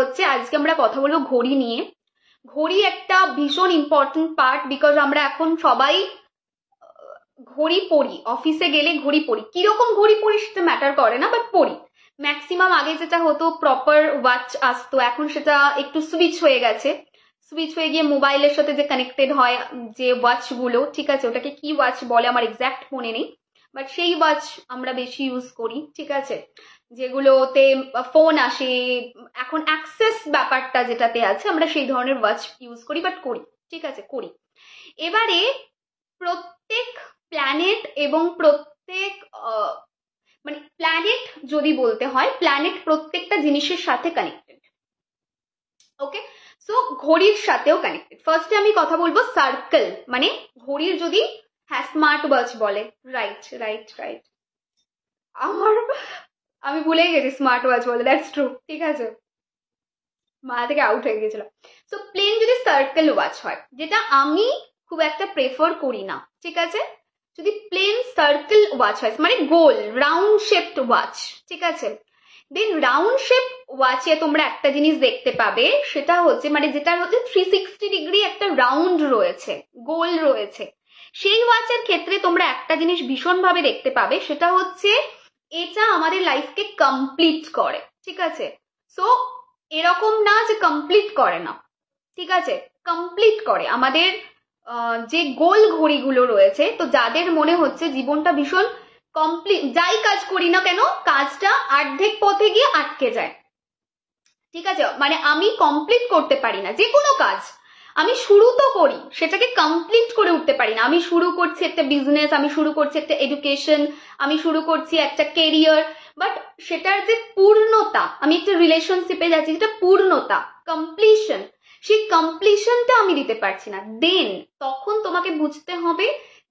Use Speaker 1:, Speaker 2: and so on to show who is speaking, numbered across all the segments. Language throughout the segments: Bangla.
Speaker 1: হচ্ছে আজকে আমরা কথা বলবো ঘড়ি নিয়ে ঘড়ি একটা ভীষণ ইম্পর্টেন্ট পার্ট বিকজ আমরা এখন সবাই ঘড়ি পরি অফিসে গেলে ঘড়ি পরি কিরকম ঘড়ি পরি সেটা ম্যাটার করে না বাট পরি ম্যাক্সিমাম আগে যেটা হতো প্রপার ওয়াচ আসতো এখন সেটা একটু সুইচ হয়ে গেছে সুইচ হয়ে গিয়ে মোবাইলের সাথে যে কানেক্টেড হয় যে ওয়াচগুলো ঠিক আছে ওটাকে কি ওয়াচ বলে আমার এক্স্যাক্ট মনে নেই বাট সেই ওয়াচ আমরা বেশি ইউজ করি ঠিক আছে যেগুলোতে ফোন আসে এখন অ্যাক্সেস ব্যাপারটা যেটাতে আছে আমরা সেই ধরনের ওয়াচ ইউজ করি বাট করি ঠিক আছে করি এবারে প্রত্যেক প্ল্যানেট এবং প্রত্যেক মানে প্ল্যানেট যদি বলতে হয় প্ল্যানেট প্রত্যেকটা জিনিসের সাথে কানেক্টেড ওকে সো ঘড়ির সাথেও কানেক্টেড ফার্স্টে আমি কথা বলবো সার্কেল মানে ঘড়ির যদি হ্যাঁ স্মার্ট ওয়াচ বলে রাইট রাইট রাইট আমার আমি ভুলেই গেছি স্মার্ট ওয়াচ বলে দ্যাটস ট্রু ঠিক আছে মা থেকে আউট হয়ে গেছিলো সো প্লেন যদি সার্কেল ওয়াচ হয় যেটা আমি খুব একটা প্রেফার করি না ঠিক আছে যদি প্লেন সার্কেল ওয়াচ হয় মানে গোল রাউন্ড শেপড ওয়াচ ঠিক আছে দেন রাউন্ড শেপ ওয়াচে তোমরা একটা জিনিস দেখতে পাবে সেটা হচ্ছে মানে যেটা হচ্ছে থ্রি সিক্সটি ডিগ্রি একটা রাউন্ড রয়েছে গোল রয়েছে সেই ওয়াচের ক্ষেত্রে তোমরা একটা জিনিস ভীষণভাবে দেখতে পাবে সেটা হচ্ছে এটা আমাদের লাইফকে কমপ্লিট করে ঠিক আছে সো এরকম না যে কমপ্লিট করে না ঠিক আছে কমপ্লিট করে আমাদের যে গোল ঘড়িগুলো রয়েছে তো যাদের মনে হচ্ছে জীবনটা ভীষণ কমপ্লিট যাই কাজ করি না কেন কাজটা অর্ধেক পথে গিয়ে আটকে যায় ঠিক আছে মানে আমি কমপ্লিট করতে পারি না যে কোনো কাজ আমি শুরু তো করি সেটাকে কমপ্লিট করে উঠতে পারি না আমি শুরু করছি একটা বিজনেস আমি শুরু করছি একটা এডুকেশন আমি শুরু করছি একটা কেরিয়ার বাট সেটার যে পূর্ণতা আমি একটা রিলেশনশিপে যাচ্ছি যেটা পূর্ণতা কমপ্লিশন সেই কমপ্লিশনটা আমি দিতে পারছি না দেন তখন তোমাকে বুঝতে হবে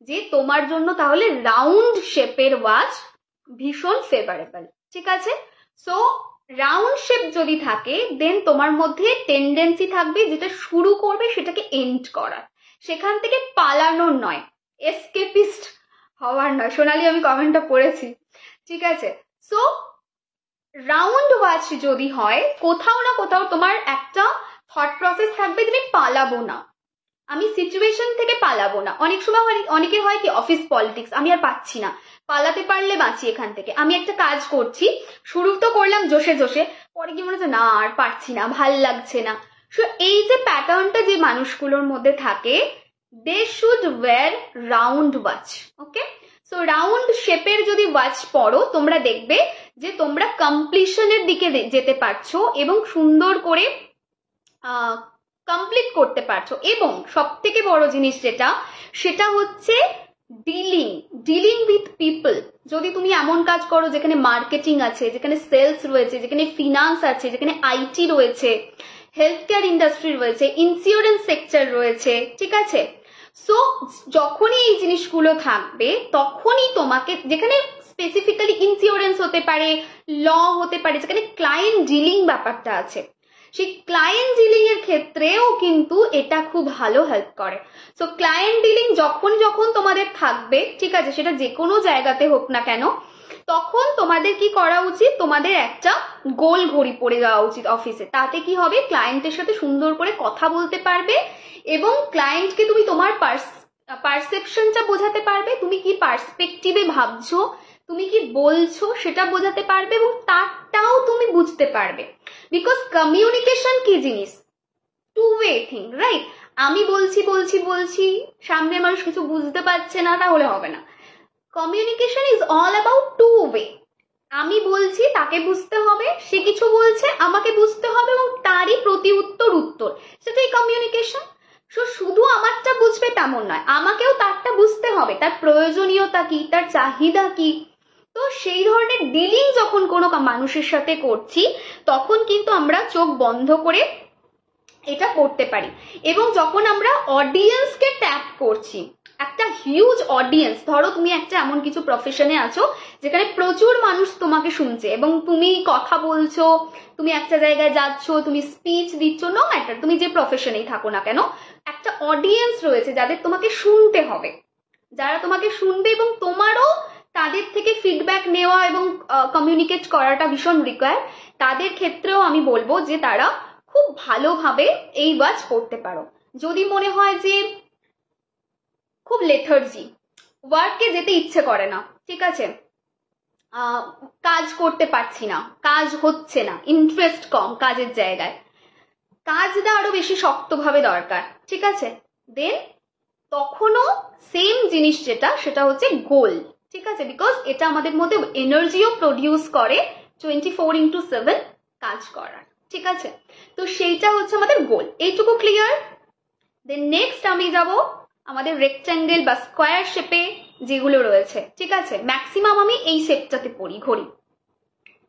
Speaker 1: যে তোমার জন্য তাহলে রাউন্ড শেপের ওয়াচ ভীষণ ফেভারেবল ঠিক আছে সো রাউন্ড শেপ যদি থাকে দেন তোমার মধ্যে টেন্ডেন্সি থাকবে যেটা শুরু করবে সেটাকে এন্ড করার সেখান থেকে পালানোর নয় এসকেপিস্ট হওয়ার নয় সোনালি আমি কমেন্টটা পড়েছি ঠিক আছে সো রাউন্ড ওয়াচ যদি হয় কোথাও না কোথাও তোমার একটা থট প্রসেস থাকবে তুমি পালাবো না আমি সিচুয়েশন থেকে পালাবো না অনেক সময় অনেকের হয় কি অফিস পলিটিক্স আমি আর পাচ্ছি না পালাতে পারলে বাঁচি এখান থেকে আমি একটা কাজ করছি শুরু তো করলাম জোশে জোশে পরে কি মনে হচ্ছে না আর পারছি না ভাল লাগছে না সো এই যে প্যাটার্নটা যে মানুষগুলোর মধ্যে থাকে they should wear round watch okay so round শেপের যদি ওয়াচ পড়ো তোমরা দেখবে যে তোমরা কমপ্লিশনের দিকে যেতে পারছো এবং সুন্দর করে কমপ্লিট করতে পারছো এবং সব থেকে বড় জিনিস যেটা সেটা হচ্ছে ডিলিং ডিলিং উইথ পিপল যদি তুমি এমন কাজ করো যেখানে মার্কেটিং আছে যেখানে সেলস রয়েছে যেখানে ফিনান্স আছে যেখানে আইটি রয়েছে হেলথ কেয়ার ইন্ডাস্ট্রি রয়েছে ইন্স্যুরেন্স সেক্টর রয়েছে ঠিক আছে সো যখনই এই জিনিসগুলো থাকবে তখনই তোমাকে যেখানে স্পেসিফিক্যালি ইন্স্যুরেন্স হতে পারে ল হতে পারে যেখানে ক্লায়েন্ট ডিলিং ব্যাপারটা আছে সেই ক্লায়েন্ট ডিলিং এর ক্ষেত্রেও কিন্তু এটা খুব ভালো হেল্প করে সো ক্লায়েন্ট ডিলিং যখন যখন তোমাদের থাকবে ঠিক আছে সেটা যে কোনো জায়গাতে হোক না কেন তখন তোমাদের কি করা উচিত তোমাদের একটা গোল ঘড়ি পড়ে যাওয়া উচিত অফিসে তাতে কি হবে ক্লায়েন্টের সাথে সুন্দর করে কথা বলতে পারবে এবং ক্লায়েন্টকে তুমি তোমার পার্স পারসেপশনটা বোঝাতে পারবে তুমি কি পার্সপেক্টিভে ভাবছো তুমি কি বলছো সেটা বোঝাতে পারবে এবং তারটাও তুমি বুঝতে পারবে বিকজ কমিউনিকেশন কি জিনিস টু ওয়ে থিং রাইট আমি বলছি বলছি বলছি সামনে মানুষ কিছু বুঝতে পারছে না তাহলে হবে না communication is all about two way আমি বলছি তাকে বুঝতে হবে সে কিছু বলছে আমাকে বুঝতে হবে এবং তারই প্রতি উত্তর উত্তর সেটাই কমিউনিকেশন সো শুধু আমারটা বুঝবে তেমন নয় আমাকেও তারটা বুঝতে হবে তার প্রয়োজনীয়তা কি তার চাহিদা কি তো সেই ধরনের ডিলিং যখন কোনো মানুষের সাথে করছি তখন কিন্তু আমরা চোখ বন্ধ করে এটা করতে পারি এবং যখন আমরা অডিয়েন্সকে ট্যাপ করছি একটা হিউজ অডিয়েন্স ধরো তুমি একটা এমন কিছু প্রফেশনে আছো যেখানে প্রচুর মানুষ তোমাকে শুনছে এবং তুমি কথা বলছো তুমি একটা জায়গায় যাচ্ছ তুমি স্পিচ দিচ্ছ নো ম্যাটার তুমি যে প্রফেশনেই থাকো না কেন একটা অডিয়েন্স রয়েছে যাদের তোমাকে শুনতে হবে যারা তোমাকে শুনবে এবং তোমারও তাদের থেকে ফিডব্যাক নেওয়া এবং কমিউনিকেট করাটা ভীষণ রিকোয়ার তাদের ক্ষেত্রেও আমি বলবো যে তারা খুব ভালোভাবে এই ওয়াচ করতে পারো যদি মনে হয় যে খুব লেথার্জি ওয়ার্কে যেতে ইচ্ছে করে না ঠিক আছে কাজ করতে পারছি না কাজ হচ্ছে না ইন্টারেস্ট কম কাজের জায়গায় কাজটা আরো বেশি শক্তভাবে দরকার ঠিক আছে দেন তখনও সেম জিনিস যেটা সেটা হচ্ছে গোল ঠিক আছে বিকজ এটা আমাদের মধ্যে এনার্জিও প্রডিউস করে টোয়েন্টি ফোর ইন্টু সেভেন কাজ করার ঠিক আছে তো সেইটা হচ্ছে আমাদের গোল এইটুকু ক্লিয়ার দেন নেক্সট আমি যাব আমাদের রেক্ট্যাঙ্গেল বা স্কোয়ার শেপে যেগুলো রয়েছে ঠিক আছে ম্যাক্সিমাম আমি এই শেপটাতে পড়ি ঘড়ি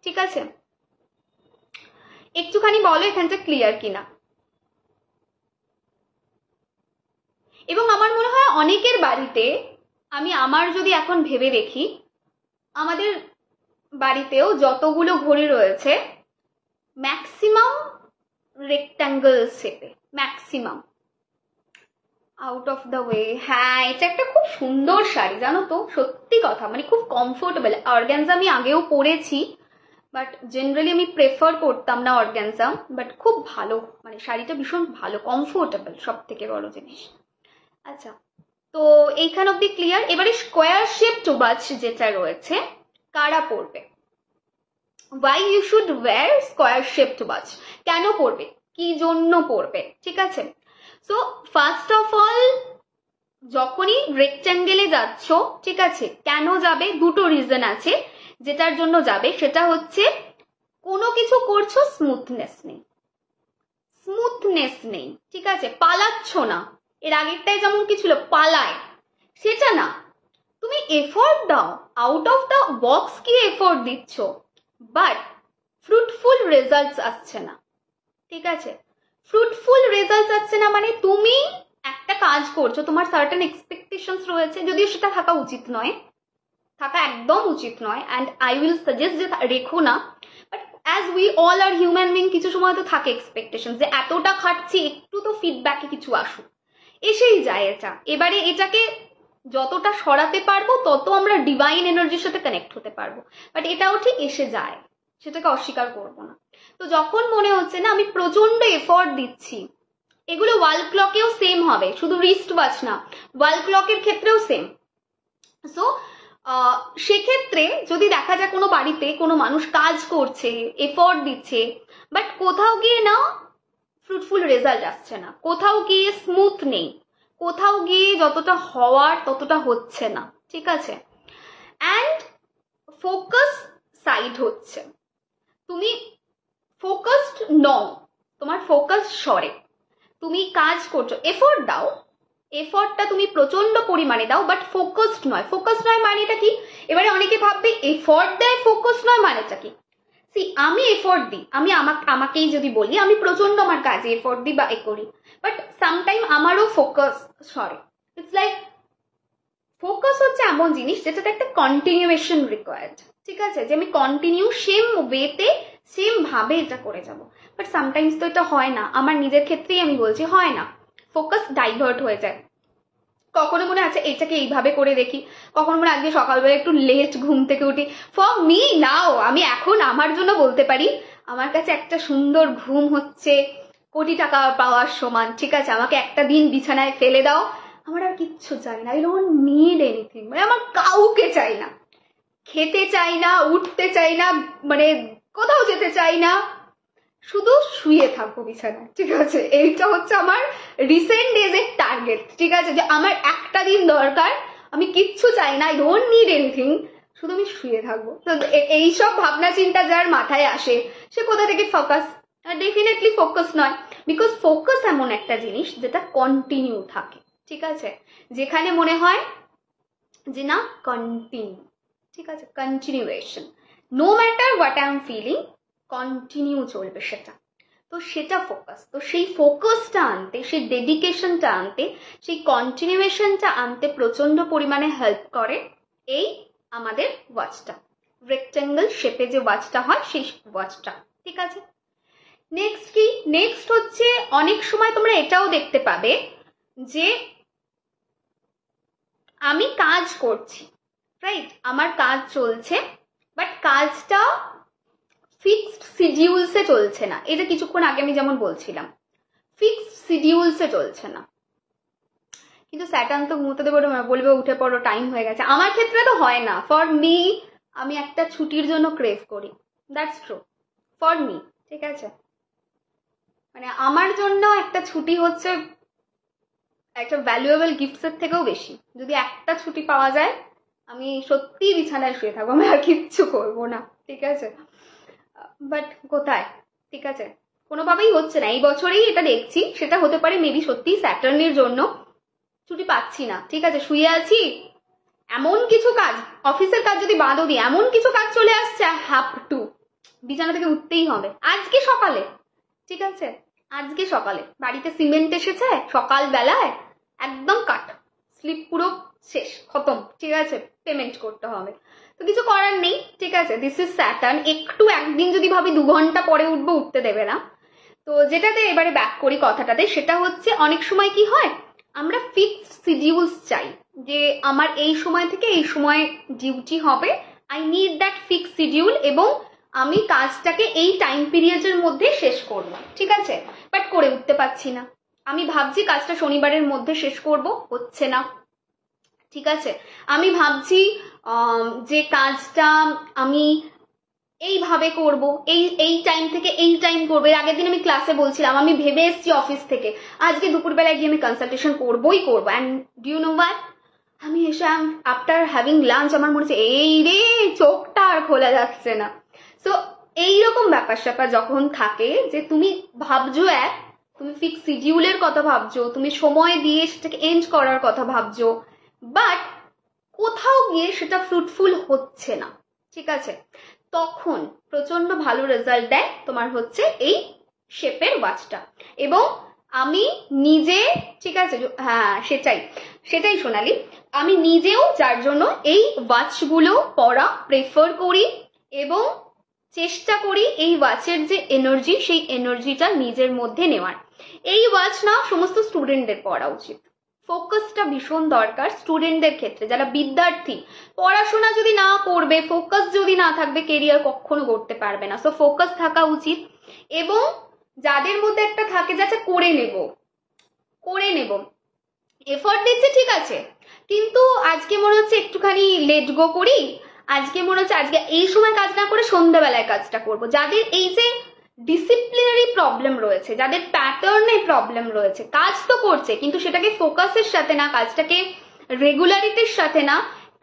Speaker 1: ঠিক আছে একটুখানি বলো এখানটা ক্লিয়ার কিনা এবং আমার মনে হয় অনেকের বাড়িতে আমি আমার যদি এখন ভেবে দেখি আমাদের বাড়িতেও যতগুলো ঘড়ি রয়েছে ম্যাক্সিমাম রেক্ট্যাঙ্গেল শেপে maximum out of the way হ্যাঁ এটা একটা খুব সুন্দর শাড়ি জানো তো সত্যি কথা মানে খুব কমফোর্টেবল অর্গ্যানজা আমি আগেও পরেছি বাট জেনারেলি আমি প্রেফার করতাম না অর্গ্যানজা বাট খুব ভালো মানে শাড়িটা ভীষণ ভালো কমফোর্টেবল সব থেকে বড় জিনিস আচ্ছা তো এইখান অব্দি ক্লিয়ার এবারে স্কোয়ার শেপ টোবাজ যেটা রয়েছে কারা পড়বে why you should wear square shape টোবাজ কেন পড়বে কি জন্য পড়বে ঠিক আছে সো ফার্স্ট অফ অল যখনই রেক্ট্যাঙ্গেলে যাচ্ছ ঠিক আছে কেন যাবে দুটো রিজন আছে যেটার জন্য যাবে সেটা হচ্ছে কোনো কিছু করছো স্মুথনেস নেই স্মুথনেস নেই ঠিক আছে পালাচ্ছ না এর আগেরটায় যেমন কি ছিল পালায় সেটা না তুমি এফোর্ট দাও আউট অফ দ্য বক্স কি এফোর্ট দিচ্ছ বাট ফ্রুটফুল রেজাল্টস আসছে না ঠিক আছে ফ্রুটফুল রেজাল্টস আসছে না মানে তুমি একটা কাজ করছো তোমার সার্টেন এক্সপেকটেশনস রয়েছে যদিও সেটা থাকা উচিত নয় থাকা একদম উচিত নয় অ্যান্ড আই উইল সাজেস্ট যে রেখো না but as we all are human being কিছু সময় তো থাকে এক্সপেকটেশন যে এতটা খাটছি একটু তো ফিডব্যাকে কিছু আসুক এসেই যায় এটা এবারে এটাকে যতটা সরাতে পারবো তত আমরা ডিভাইন এনার্জির সাথে কানেক্ট হতে পারবো বাট এটাও ঠিক এসে যায় সেটাকে অস্বীকার করব না তো যখন মনে হচ্ছে না আমি প্রচন্ড এফোর্ট দিচ্ছি এগুলো ওয়াল ক্লকেও সেম হবে শুধু রিস্ট ওয়াচ না ওয়াল ক্লকের ক্ষেত্রেও সেম সো সেক্ষেত্রে যদি দেখা যায় কোনো বাড়িতে কোনো মানুষ কাজ করছে এফোর্ট দিচ্ছে বাট কোথাও গিয়ে না ফ্রুটফুল রেজাল্ট আসছে না কোথাও গিয়ে স্মুথ নেই কোথাও গিয়ে যতটা হওয়ার ততটা হচ্ছে না ঠিক আছে অ্যান্ড ফোকাস সাইড হচ্ছে তুমি ফোকাসড নও তোমার ফোকাস সরে তুমি কাজ করছো এফোর্ট দাও এফোর্টটা তুমি প্রচন্ড পরিমাণে দাও বাট ফোকাসড নয় ফোকাস নয় মানে এটা কি এবারে অনেকে ভাববে এফোর্ট দেয় ফোকাস নয় মানেটা কি সি আমি এফোর্ট দিই আমি আমাকেই যদি বলি আমি প্রচন্ড আমার কাজে এফোর্ট দিই বা এ করি বাট সামটাইম আমারও focus sorry it's like focus হচ্ছে এমন জিনিস যেটাতে একটা কন্টিনিউয়েশন রিকোয়ার্ড ঠিক আছে যে আমি কন্টিনিউ সেম ওয়েতে সেম ভাবে এটা করে যাব বাট সামটাইমস তো এটা হয় না আমার নিজের ক্ষেত্রেই আমি বলছি হয় না ফোকাস ডাইভার্ট হয়ে যায় কখনো মনে আছে এটাকে এইভাবে করে দেখি কখনো মনে আজকে সকালবেলা একটু লেট ঘুম থেকে উঠি ফর মি নাও আমি এখন আমার জন্য বলতে পারি আমার কাছে একটা সুন্দর ঘুম হচ্ছে কোটি টাকা পাওয়ার সমান ঠিক আছে আমাকে একটা দিন বিছানায় ফেলে দাও আমার আর কিচ্ছু চাই না আই নিড এনিথিং মানে আমার কাউকে চাই না খেতে চাই না উঠতে চাই না মানে কোথাও যেতে চাই না শুধু শুয়ে থাকবো বিছানায় ঠিক আছে এইটা হচ্ছে আমার রিসেন্ট ডেজ এর টার্গেট ঠিক আছে যে আমার একটা দিন দরকার আমি কিচ্ছু চাই না আই ডোন্ট নিড এনিথিং শুধু আমি শুয়ে থাকবো তো এইসব ভাবনা চিন্তা যার মাথায় আসে সে কোথা থেকে ফোকাস ডেফিনেটলি ফোকাস নয় বিকজ ফোকাস এমন একটা জিনিস যেটা কন্টিনিউ থাকে ঠিক আছে যেখানে মনে হয় যে না কন্টিনিউ ঠিক আছে continuation no matter what I am feeling continue চলবে সেটা তো সেটা ফোকাস তো সেই ফোকাসটা আনতে সেই ডেডিকেশনটা আনতে সেই কন্টিনিউয়েশনটা আনতে প্রচণ্ড পরিমাণে হেল্প করে এই আমাদের ওয়াচটা রেক্ট্যাঙ্গেল শেপে যে ওয়াচটা হয় সেই ওয়াচটা ঠিক আছে নেক্সট কি নেক্সট হচ্ছে অনেক সময় তোমরা এটাও দেখতে পাবে যে আমি কাজ করছি রাইট আমার কাজ চলছে বাট কাজটা ফিক্সড সিডিউলসে চলছে না এটা কিছুক্ষণ আগে আমি যেমন বলছিলাম ফিক্সড সিডিউলসে চলছে না কিন্তু স্যাটার্ন তো ঘুমোতে দেবো বলবে উঠে পড়ো টাইম হয়ে গেছে আমার ক্ষেত্রে তো হয় না ফর মি আমি একটা ছুটির জন্য ক্রেভ করি দ্যাটস ট্রু ফর মি ঠিক আছে মানে আমার জন্য একটা ছুটি হচ্ছে একটা ভ্যালুয়েবল গিফটসের থেকেও বেশি যদি একটা ছুটি পাওয়া যায় আমি সত্যি বিছানায় শুয়ে থাকবো আমি আর কিচ্ছু করবো না ঠিক আছে বাট কোথায় ঠিক আছে কোনোভাবেই হচ্ছে না এই বছরেই এটা দেখছি সেটা হতে পারে মেবি সত্যি স্যাটার্নের জন্য ছুটি পাচ্ছি না ঠিক আছে শুয়ে আছি এমন কিছু কাজ অফিসের কাজ যদি বাঁধো দিই এমন কিছু কাজ চলে আসছে আই টু বিছানা থেকে উঠতেই হবে আজকে সকালে ঠিক আছে আজকে সকালে বাড়িতে সিমেন্ট এসেছে সকাল বেলায় একদম কাট স্লিপ পুরো শেষ খতম ঠিক আছে পেমেন্ট করতে হবে তো কিছু করার নেই ঠিক আছে দিস ইজ স্যাটার্ন একটু একদিন যদি ভাবি দু ঘন্টা পরে উঠবো উঠতে দেবে না তো যেটাতে এবারে ব্যাক করি কথাটাতে সেটা হচ্ছে অনেক সময় কি হয় আমরা ফিক্সড শিডিউলস চাই যে আমার এই সময় থেকে এই সময় ডিউটি হবে I need that fix schedule এবং আমি কাজটাকে এই টাইম পিরিয়ডের মধ্যে শেষ করব ঠিক আছে বাট করে উঠতে পারছি না আমি ভাবছি কাজটা শনিবারের মধ্যে শেষ করব হচ্ছে না ঠিক আছে আমি ভাবছি যে কাজটা আমি এইভাবে করব এই এই টাইম থেকে এই টাইম করবো এর আগের দিন আমি ক্লাসে বলছিলাম আমি ভেবে এসেছি অফিস থেকে আজকে দুপুরবেলায় গিয়ে আমি কনসালটেশন করবোই করবো অ্যান্ড ডিউ নো ওয়াই আমি এসে আফটার হ্যাভিং লাঞ্চ আমার মনে হচ্ছে এই রে চোখটা আর খোলা যাচ্ছে না সো এইরকম ব্যাপার স্যাপার যখন থাকে যে তুমি ভাবছো এক তুমি ফিক্স শিডিউলের কথা ভাবছো তুমি সময় দিয়ে সেটাকে এন্ড করার কথা ভাবছো বাট কোথাও গিয়ে সেটা ফ্রুটফুল হচ্ছে না ঠিক আছে তখন প্রচন্ড ভালো রেজাল্ট দেয় তোমার হচ্ছে এই শেপের ওয়াচটা এবং আমি নিজে ঠিক আছে হ্যাঁ সেটাই সেটাই সোনালি আমি নিজেও যার জন্য এই ওয়াচগুলো পরা প্রেফার করি এবং চেষ্টা করি এই ওয়াচের যে এনার্জি সেই এনার্জিটা নিজের মধ্যে নেওয়ার এই ওয়াচ না সমস্ত স্টুডেন্টদের পড়া উচিত ফোকাসটা ভীষণ দরকার স্টুডেন্টদের ক্ষেত্রে যারা বিদ্যার্থী পড়াশোনা যদি না করবে ফোকাস যদি না থাকবে কেরিয়ার কখনো করতে পারবে না সো ফোকাস থাকা উচিত এবং যাদের মধ্যে একটা থাকে যাচ্ছে করে নেব করে নেব এফর্ট দিচ্ছে ঠিক আছে কিন্তু আজকে মনে হচ্ছে একটুখানি লেট গো করি আজকে মনে হচ্ছে আজকে এই সময় কাজ না করে সন্ধ্যাবেলায় কাজটা করব যাদের এই যে ডিসিপ্লিনারি প্রবলেম রয়েছে যাদের প্যাটার্নে প্রবলেম রয়েছে কাজ তো করছে কিন্তু সেটাকে ফোকাসের সাথে না কাজটাকে রেগুলারিটির সাথে না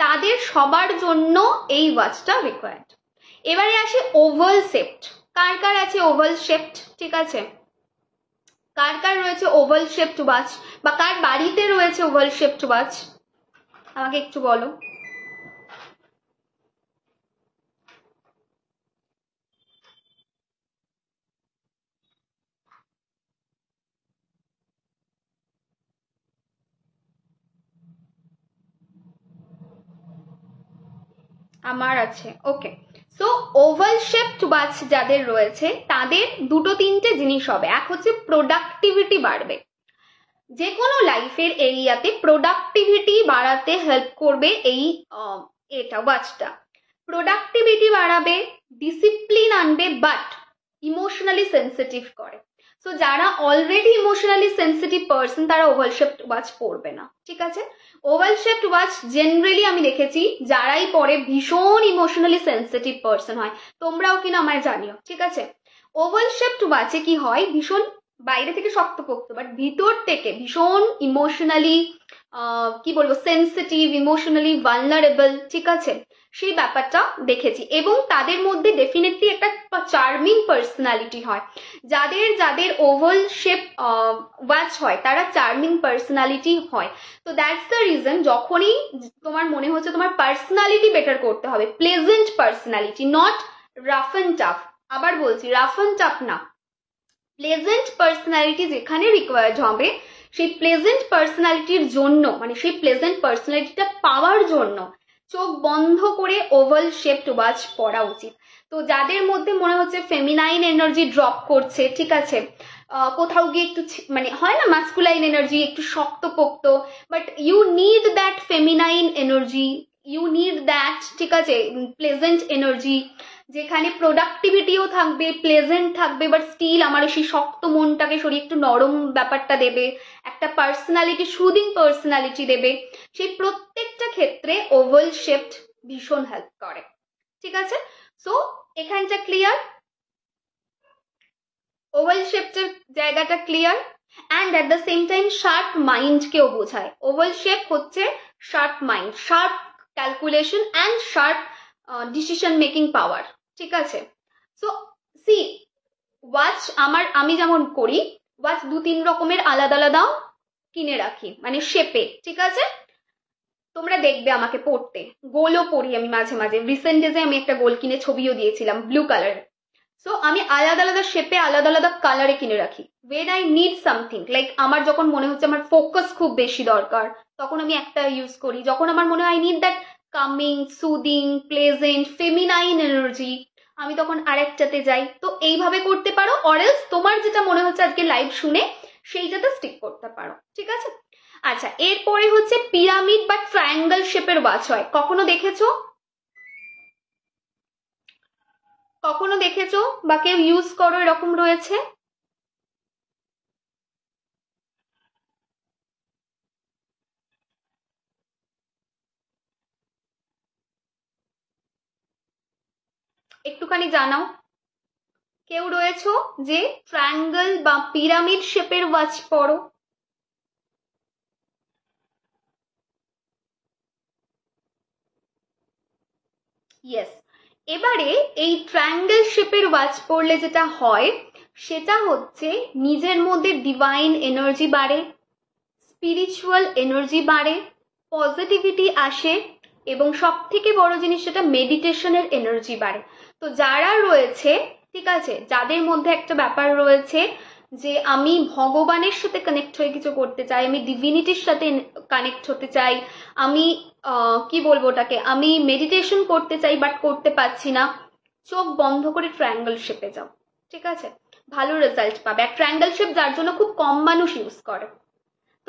Speaker 1: তাদের সবার জন্য এই ওয়াচটা রিকোয়ার্ড এবারে আসে ওভাল শেপড কার কার আছে ওভাল শেপড ঠিক আছে কার কার রয়েছে ওভাল শেপড ওয়াচ বা কার বাড়িতে রয়েছে ওভাল শেপড ওয়াচ আমাকে একটু বলো আমার আছে ওকে সো ওভাল শেপড বাচ যাদের রয়েছে তাদের দুটো তিনটে জিনিস হবে এক হচ্ছে প্রোডাক্টিভিটি বাড়বে যে কোনো লাইফের এরিয়াতে প্রোডাক্টিভিটি বাড়াতে হেল্প করবে এই এটা ওয়াচটা প্রোডাক্টিভিটি বাড়াবে ডিসিপ্লিন আনবে বাট ইমোশনালি সেন্সিটিভ করে সো যারা অলরেডি ইমোশনালি সেন্সিটিভ পার্সন তারা ওভাল শেপড ওয়াচ পরবে না ঠিক আছে ওভাল শেপড ওয়াচ জেনারেলি আমি দেখেছি যারাই পরে ভীষণ ইমোশনালি সেন্সিটিভ পার্সন হয় তোমরাও কিনা আমায় জানিও ঠিক আছে ওভাল শেপড ওয়াচে কি হয় ভীষণ বাইরে থেকে শক্তপোক্ত বাট ভিতর থেকে ভীষণ ইমোশনালি কি বলবো সেন্সিটিভ ইমোশনালি ভালনারেবল ঠিক আছে সেই ব্যাপারটা দেখেছি এবং তাদের মধ্যে ডেফিনেটলি একটা চার্মিং পার্সোনালিটি হয় যাদের যাদের ওভাল শেপ ওয়াচ হয় তারা চার্মিং পার্সোনালিটি হয় তো দ্যাটস দ্য রিজন যখনই তোমার মনে হচ্ছে তোমার পার্সোনালিটি বেটার করতে হবে pleasant personality not rough and tough আবার বলছি রাফ অ্যান্ড টাফ না প্লেজেন্ট পার্সোনালিটি যেখানে রিকোয়ার্ড হবে সেই প্লেজেন্ট পার্সোনালিটির জন্য মানে সেই প্লেজেন্ট পার্সোনালিটিটা পাওয়ার জন্য চোখ বন্ধ করে ওভাল শেপড ওয়াচ পরা উচিত তো যাদের মধ্যে মনে হচ্ছে ফেমিনাইন এনার্জি ড্রপ করছে ঠিক আছে কোথাও গিয়ে একটু মানে হয় না মাস্কুলাইন এনার্জি একটু শক্ত পোক্ত but you need that feminine energy you need that ঠিক আছে প্লেজেন্ট এনার্জি যেখানে প্রোডাক্টিভিটিও থাকবে প্লেজেন্ট থাকবে বাট স্টিল আমার সেই শক্ত মনটাকে সরিয়ে একটু নরম ব্যাপারটা দেবে একটা পার্সোনালিটি সুদিং পার্সোনালিটি দেবে সেই প্রত্যেকটা ক্ষেত্রে ওভাল শেপড ভীষণ হেল্প করে ঠিক আছে সো এখানটা ক্লিয়ার ওভাল শেপটের জায়গাটা clear and at the same time sharp মাইন্ডকেও বোঝায় ওভাল শেপ হচ্ছে sharp mind sharp calculation and sharp decision making power ঠিক আছে সো সি ওয়াচ আমার আমি যেমন করি ওয়াচ দু তিন রকমের আলাদা আলাদাও কিনে রাখি মানে শেপে ঠিক আছে তোমরা দেখবে আমাকে পড়তে গোলও পড়ি আমি মাঝে মাঝে রিসেন্ট ডেজে আমি একটা গোল কিনে ছবিও দিয়েছিলাম ব্লু কালার সো আমি আলাদা আলাদা শেপে আলাদা আলাদা কালারে কিনে রাখি when I need something like আমার যখন মনে হচ্ছে আমার ফোকাস খুব বেশি দরকার তখন আমি একটা ইউজ করি যখন আমার মনে হয় I need that calming soothing pleasant feminine energy আমি তখন আরেকটাতে যাই তো এইভাবে করতে পারো অরেলস তোমার যেটা মনে হচ্ছে আজকে লাইভ শুনে সেইটাতে স্টিক করতে পারো ঠিক আছে আচ্ছা এরপরে হচ্ছে পিরামিড বা ট্রায়াঙ্গেল শেপের ওয়াচ হয় কখনো দেখেছো কখনো দেখেছো বা কেউ ইউজ করো এরকম রয়েছে একটুখানি জানাও কেউ রয়েছ যে ট্রায়াঙ্গল বা পিরামিড শেপের ওয়াচ পড়ো ইয়েস এবারে এই ট্রায়াঙ্গেল শেপের ওয়াচ পড়লে যেটা হয় সেটা হচ্ছে নিজের মধ্যে ডিভাইন এনার্জি বাড়ে স্পিরিচুয়াল এনার্জি বাড়ে পজিটিভিটি আসে এবং সব থেকে বড় জিনিস যেটা মেডিটেশনের এনার্জি বাড়ে তো যারা রয়েছে ঠিক আছে যাদের মধ্যে একটা ব্যাপার রয়েছে যে আমি ভগবানের সাথে কানেক্ট হয়ে কিছু করতে চাই আমি ডিভিনিটির সাথে কানেক্ট হতে চাই আমি কি বলবো ওটাকে আমি মেডিটেশন করতে চাই বাট করতে পারছি না চোখ বন্ধ করে ট্রায়াঙ্গেল শেপে যাও ঠিক আছে ভালো রেজাল্ট পাবে আর ট্রায়াঙ্গল শেপ যার জন্য খুব কম মানুষ ইউজ করে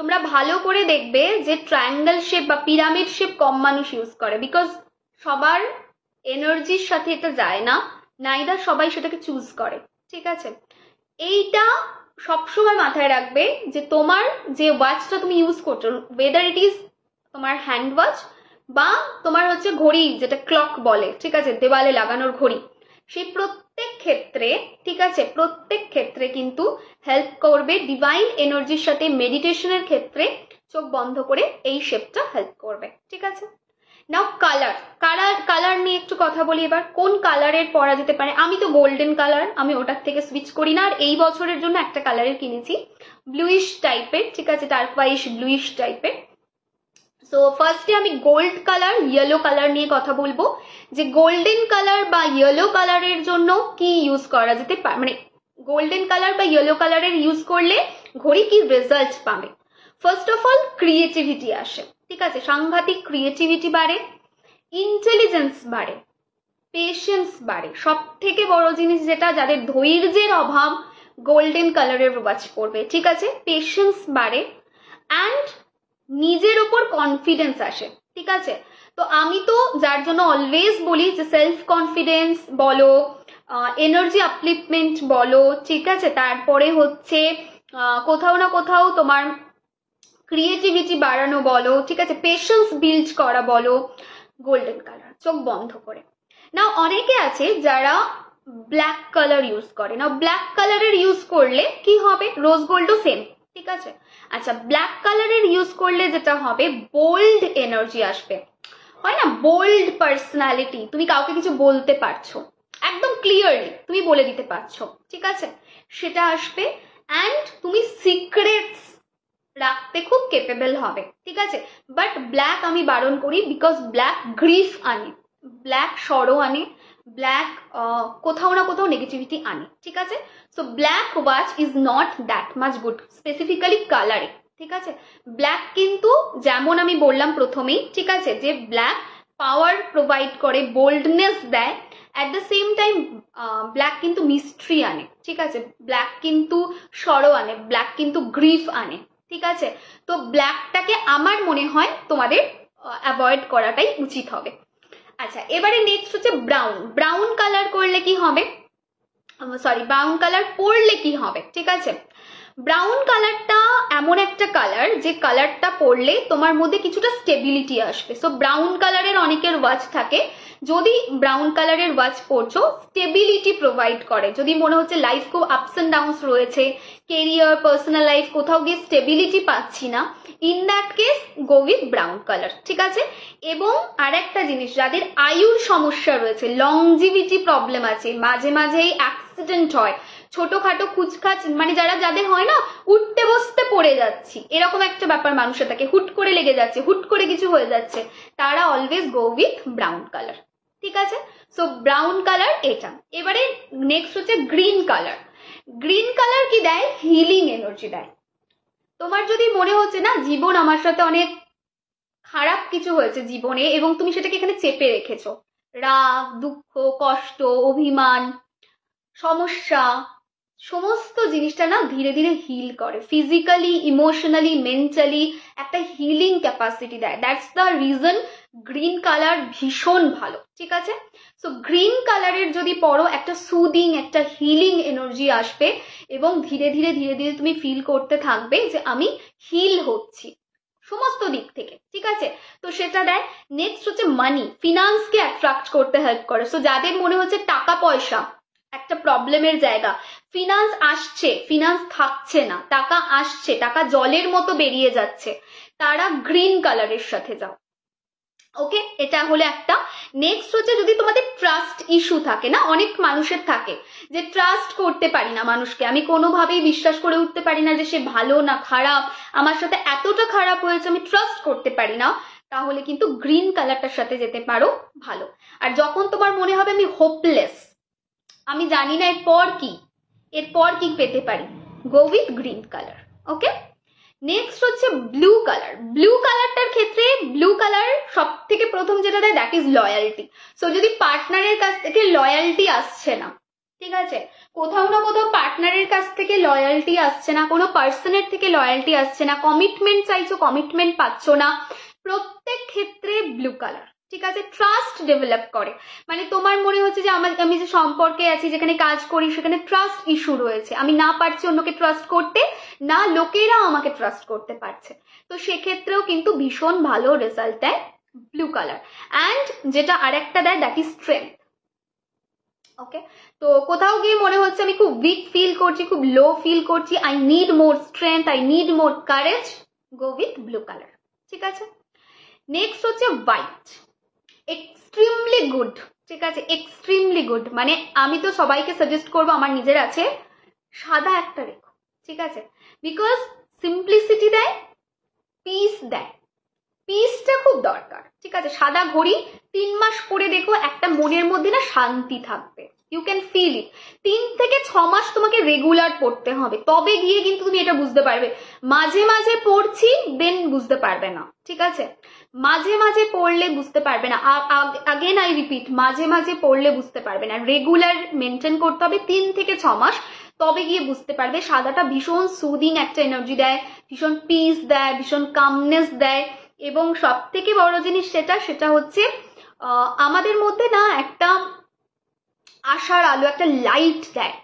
Speaker 1: তোমরা ভালো করে দেখবে যে ট্রায়াঙ্গেল শেপ বা পিরামিড শেপ কম মানুষ ইউজ করে বিকজ সবার এনার্জির সাথে এটা যায় না নাইদার সবাই সেটাকে চুজ করে ঠিক আছে এইটা সবসময় মাথায় রাখবে যে তোমার যে ওয়াচটা তুমি ইউজ করছো ওয়েদার ইট ইজ তোমার হ্যান্ড ওয়াচ বা তোমার হচ্ছে ঘড়ি যেটা ক্লক বলে ঠিক আছে দেওয়ালে লাগানোর ঘড়ি সেই প্রত্যেক প্রত্যেক ক্ষেত্রে ঠিক আছে প্রত্যেক ক্ষেত্রে কিন্তু হেল্প করবে ডিভাইন এনার্জির সাথে মেডিটেশনের ক্ষেত্রে চোখ বন্ধ করে এই শেপটা হেল্প করবে ঠিক আছে নাও কালার কালার কালার নিয়ে একটু কথা বলি এবার কোন কালারের পরা যেতে পারে আমি তো গোল্ডেন কালার আমি ওটার থেকে সুইচ করি না আর এই বছরের জন্য একটা কালারের কিনেছি ব্লুইশ টাইপের ঠিক আছে টার্কওয়াইশ ব্লুইশ টাইপের সো ফার্স্টে আমি গোল্ড কালার ইয়েলো কালার নিয়ে কথা বলবো যে গোল্ডেন কালার বা ইয়েলো কালারের জন্য কি ইউজ করা যেতে পারে মানে গোল্ডেন কালার বা ইয়েলো কালারের ইউজ করলে ঘড়ি কি রেজাল্ট পাবে ফার্স্ট অফ অল ক্রিয়েটিভিটি আসে ঠিক আছে সাংঘাতিক ক্রিয়েটিভিটি বাড়ে ইন্টেলিজেন্স বাড়ে পেশেন্স বাড়ে সব থেকে বড় জিনিস যেটা যাদের ধৈর্যের অভাব গোল্ডেন কালারের ওয়াচ পড়বে ঠিক আছে পেশেন্স বাড়ে অ্যান্ড নিজের উপর কনফিডেন্স আসে ঠিক আছে তো আমি তো যার জন্য অলওয়েজ বলি যে সেলফ কনফিডেন্স বলো এনার্জি আপলিফমেন্ট বলো ঠিক আছে তারপরে হচ্ছে কোথাও না কোথাও তোমার ক্রিয়েটিভিটি বাড়ানো বলো ঠিক আছে পেশেন্স বিল্ড করা বলো গোল্ডেন কালার চোখ বন্ধ করে না অনেকে আছে যারা ব্ল্যাক কালার ইউজ করে না ব্ল্যাক কালারের ইউজ করলে কি হবে রোজ গোল্ডও সেম ঠিক আছে আচ্ছা ব্ল্যাক কালারের ইউজ করলে যেটা হবে বোল্ড এনার্জি আসবে হয় না বোল্ড পার্সোনালিটি তুমি কাউকে কিছু বলতে পারছো একদম ক্লিয়ারলি তুমি বলে দিতে পারছো ঠিক আছে সেটা আসবে অ্যান্ড তুমি সিক্রেটস রাখতে খুব কেপেবল হবে ঠিক আছে বাট ব্ল্যাক আমি বারণ করি বিকজ ব্ল্যাক গ্রিফ আনে ব্ল্যাক সরো আনে ব্ল্যাক uh, কোথাও না কোথাও নেগেটিভিটি আনে ঠিক আছে so black watch is not that much good specifically কালারে ঠিক আছে ব্ল্যাক কিন্তু যেমন আমি বললাম প্রথমেই ঠিক আছে যে ব্ল্যাক পাওয়ার প্রোভাইড করে বোল্ডনেস দেয় at the same time black কিন্তু মিস্ট্রি আনে ঠিক আছে ব্ল্যাক কিন্তু সরো আনে ব্ল্যাক কিন্তু গ্রিফ আনে ঠিক আছে তো ব্ল্যাকটাকে আমার মনে হয় তোমাদের অ্যাভয়েড uh, করাটাই উচিত হবে আচ্ছা এবারে নেক্সট হচ্ছে ব্রাউন ব্রাউন কালার করলে কি হবে সরি ব্রাউন কালার পড়লে কি হবে ঠিক আছে ব্রাউন কালারটা এমন একটা কালার যে কালারটা পরলে তোমার মধ্যে কিছুটা স্টেবিলিটি আসবে সো ব্রাউন কালারের অনেকের ওয়াচ থাকে যদি ব্রাউন কালারের ওয়াচ পরছো স্টেবিলিটি প্রোভাইড করে যদি মনে হচ্ছে লাইফ কো আপস অ্যান্ড ডাউন্স রয়েছে কেরিয়ার পার্সোনাল লাইফ কোথাও গিয়ে স্টেবিলিটি পাচ্ছি না in that case go with brown colour ঠিক আছে এবং আর একটা জিনিস যাদের আয়ুর সমস্যা রয়েছে লংজিভিটি প্রবলেম আছে মাঝে মাঝেই অ্যাক্সিডেন্ট হয় ছোটখাটো খুচখাচ মানে যারা যাদের হয় না উঠতে বসতে পড়ে যাচ্ছি এরকম একটা ব্যাপার মানুষের থাকে হুট করে লেগে যাচ্ছে হুট করে কিছু হয়ে যাচ্ছে তারা always go with brown colour ঠিক আছে সো ব্রাউন কালার এটা এবারে নেক্সট হচ্ছে গ্রিন কালার গ্রিন কালার কি দেয় হিলিং এনার্জি দেয় তোমার যদি মনে হচ্ছে না জীবন আমার সাথে অনেক খারাপ কিছু হয়েছে জীবনে এবং তুমি সেটাকে এখানে চেপে রেখেছো রাগ দুঃখ কষ্ট অভিমান সমস্যা সমস্ত জিনিসটা না ধীরে ধীরে হিল করে ফিজিক্যালি ইমোশনালি মেন্টালি একটা হিলিং ক্যাপাসিটি দেয় that's the reason green colour ভীষণ ভালো ঠিক আছে সো গ্রিন কালারের যদি পরো একটা সুদিং একটা হিলিং এনার্জি আসবে এবং ধীরে ধীরে ধীরে ধীরে তুমি ফিল করতে থাকবে যে আমি হিল হচ্ছি সমস্ত দিক থেকে ঠিক আছে তো সেটা দেয় নেক্সট হচ্ছে মানি ফিনান্সকে অ্যাট্রাক্ট করতে হেল্প করে সো যাদের মনে হচ্ছে টাকা পয়সা একটা প্রবলেমের জায়গা ফিনান্স আসছে ফিনান্স থাকছে না টাকা আসছে টাকা জলের মতো বেরিয়ে যাচ্ছে তারা গ্রিন কালারের সাথে যাও ওকে এটা হলে একটা নেক্সট হচ্ছে যদি তোমাদের ট্রাস্ট ইস্যু থাকে না অনেক মানুষের থাকে যে ট্রাস্ট করতে পারি না মানুষকে আমি কোনোভাবেই বিশ্বাস করে উঠতে পারি না যে সে ভালো না খারাপ আমার সাথে এতটা খারাপ হয়েছে আমি ট্রাস্ট করতে পারি না তাহলে কিন্তু গ্রিন কালারটার সাথে যেতে পারো ভালো আর যখন তোমার মনে হবে আমি হোপলেস আমি জানি না এরপর কি এরপর কি পেতে পারি go with green colour okay next হচ্ছে ব্লু কালার ব্লু কালারটার ক্ষেত্রে ব্লু কালার সব থেকে প্রথম যেটা দেয় দ্যাট ইজ লয়ালটি সো যদি পার্টনারের কাছ থেকে লয়ালটি আসছে না ঠিক আছে কোথাও না কোথাও পার্টনারের কাছ থেকে লয়ালটি আসছে না কোনো পার্সনের থেকে লয়ালটি আসছে না কমিটমেন্ট চাইছো কমিটমেন্ট পাচ্ছ না প্রত্যেক ক্ষেত্রে ব্লু কালার ঠিক আছে ট্রাস্ট ডেভেলপ করে মানে তোমার মনে হচ্ছে যে আমার আমি যে সম্পর্কে আছি যেখানে কাজ করি সেখানে ট্রাস্ট ইস্যু রয়েছে আমি না পারছি অন্যকে ট্রাস্ট করতে না লোকেরা আমাকে ট্রাস্ট করতে পারছে তো সেক্ষেত্রেও কিন্তু ভীষণ ভালো রেজাল্ট দেয় ব্লু কালার অ্যান্ড যেটা আরেকটা দেয় দ্যাট ইজ স্ট্রেংথ ওকে তো কোথাও গিয়ে মনে হচ্ছে আমি খুব উইক ফিল করছি খুব লো ফিল করছি I need more strength I need more courage go with blue colour ঠিক আছে নেক্সট হচ্ছে হোয়াইট এক্সট্রিমলি গুড ঠিক আছে এক্সট্রিমলি গুড মানে আমি তো সবাইকে সাজেস্ট করবো আমার নিজের আছে সাদা একটা রেখো ঠিক আছে বিকজ সিম্পলিসিটি দেয় পিস দেয় পিসটা খুব দরকার ঠিক আছে সাদা ঘড়ি তিন মাস পরে দেখো একটা মনের মধ্যে না শান্তি থাকবে ইউ ক্যান ফিল ইট তিন থেকে ছ মাস তোমাকে রেগুলার পড়তে হবে তবে গিয়ে কিন্তু তুমি এটা বুঝতে পারবে মাঝে মাঝে পড়ছি দেন বুঝতে পারবে না ঠিক আছে মাঝে মাঝে পড়লে বুঝতে পারবে না আগেন আই রিপিট মাঝে মাঝে পড়লে বুঝতে পারবে না রেগুলার মেনটেন করতে হবে তিন থেকে ছ মাস তবে গিয়ে বুঝতে পারবে সাদাটা ভীষণ সুদিং একটা এনার্জি দেয় ভীষণ পিস দেয় ভীষণ কামনেস দেয় এবং সব থেকে বড় জিনিস সেটা সেটা হচ্ছে আমাদের মধ্যে না একটা আশার আলো একটা লাইট দেয়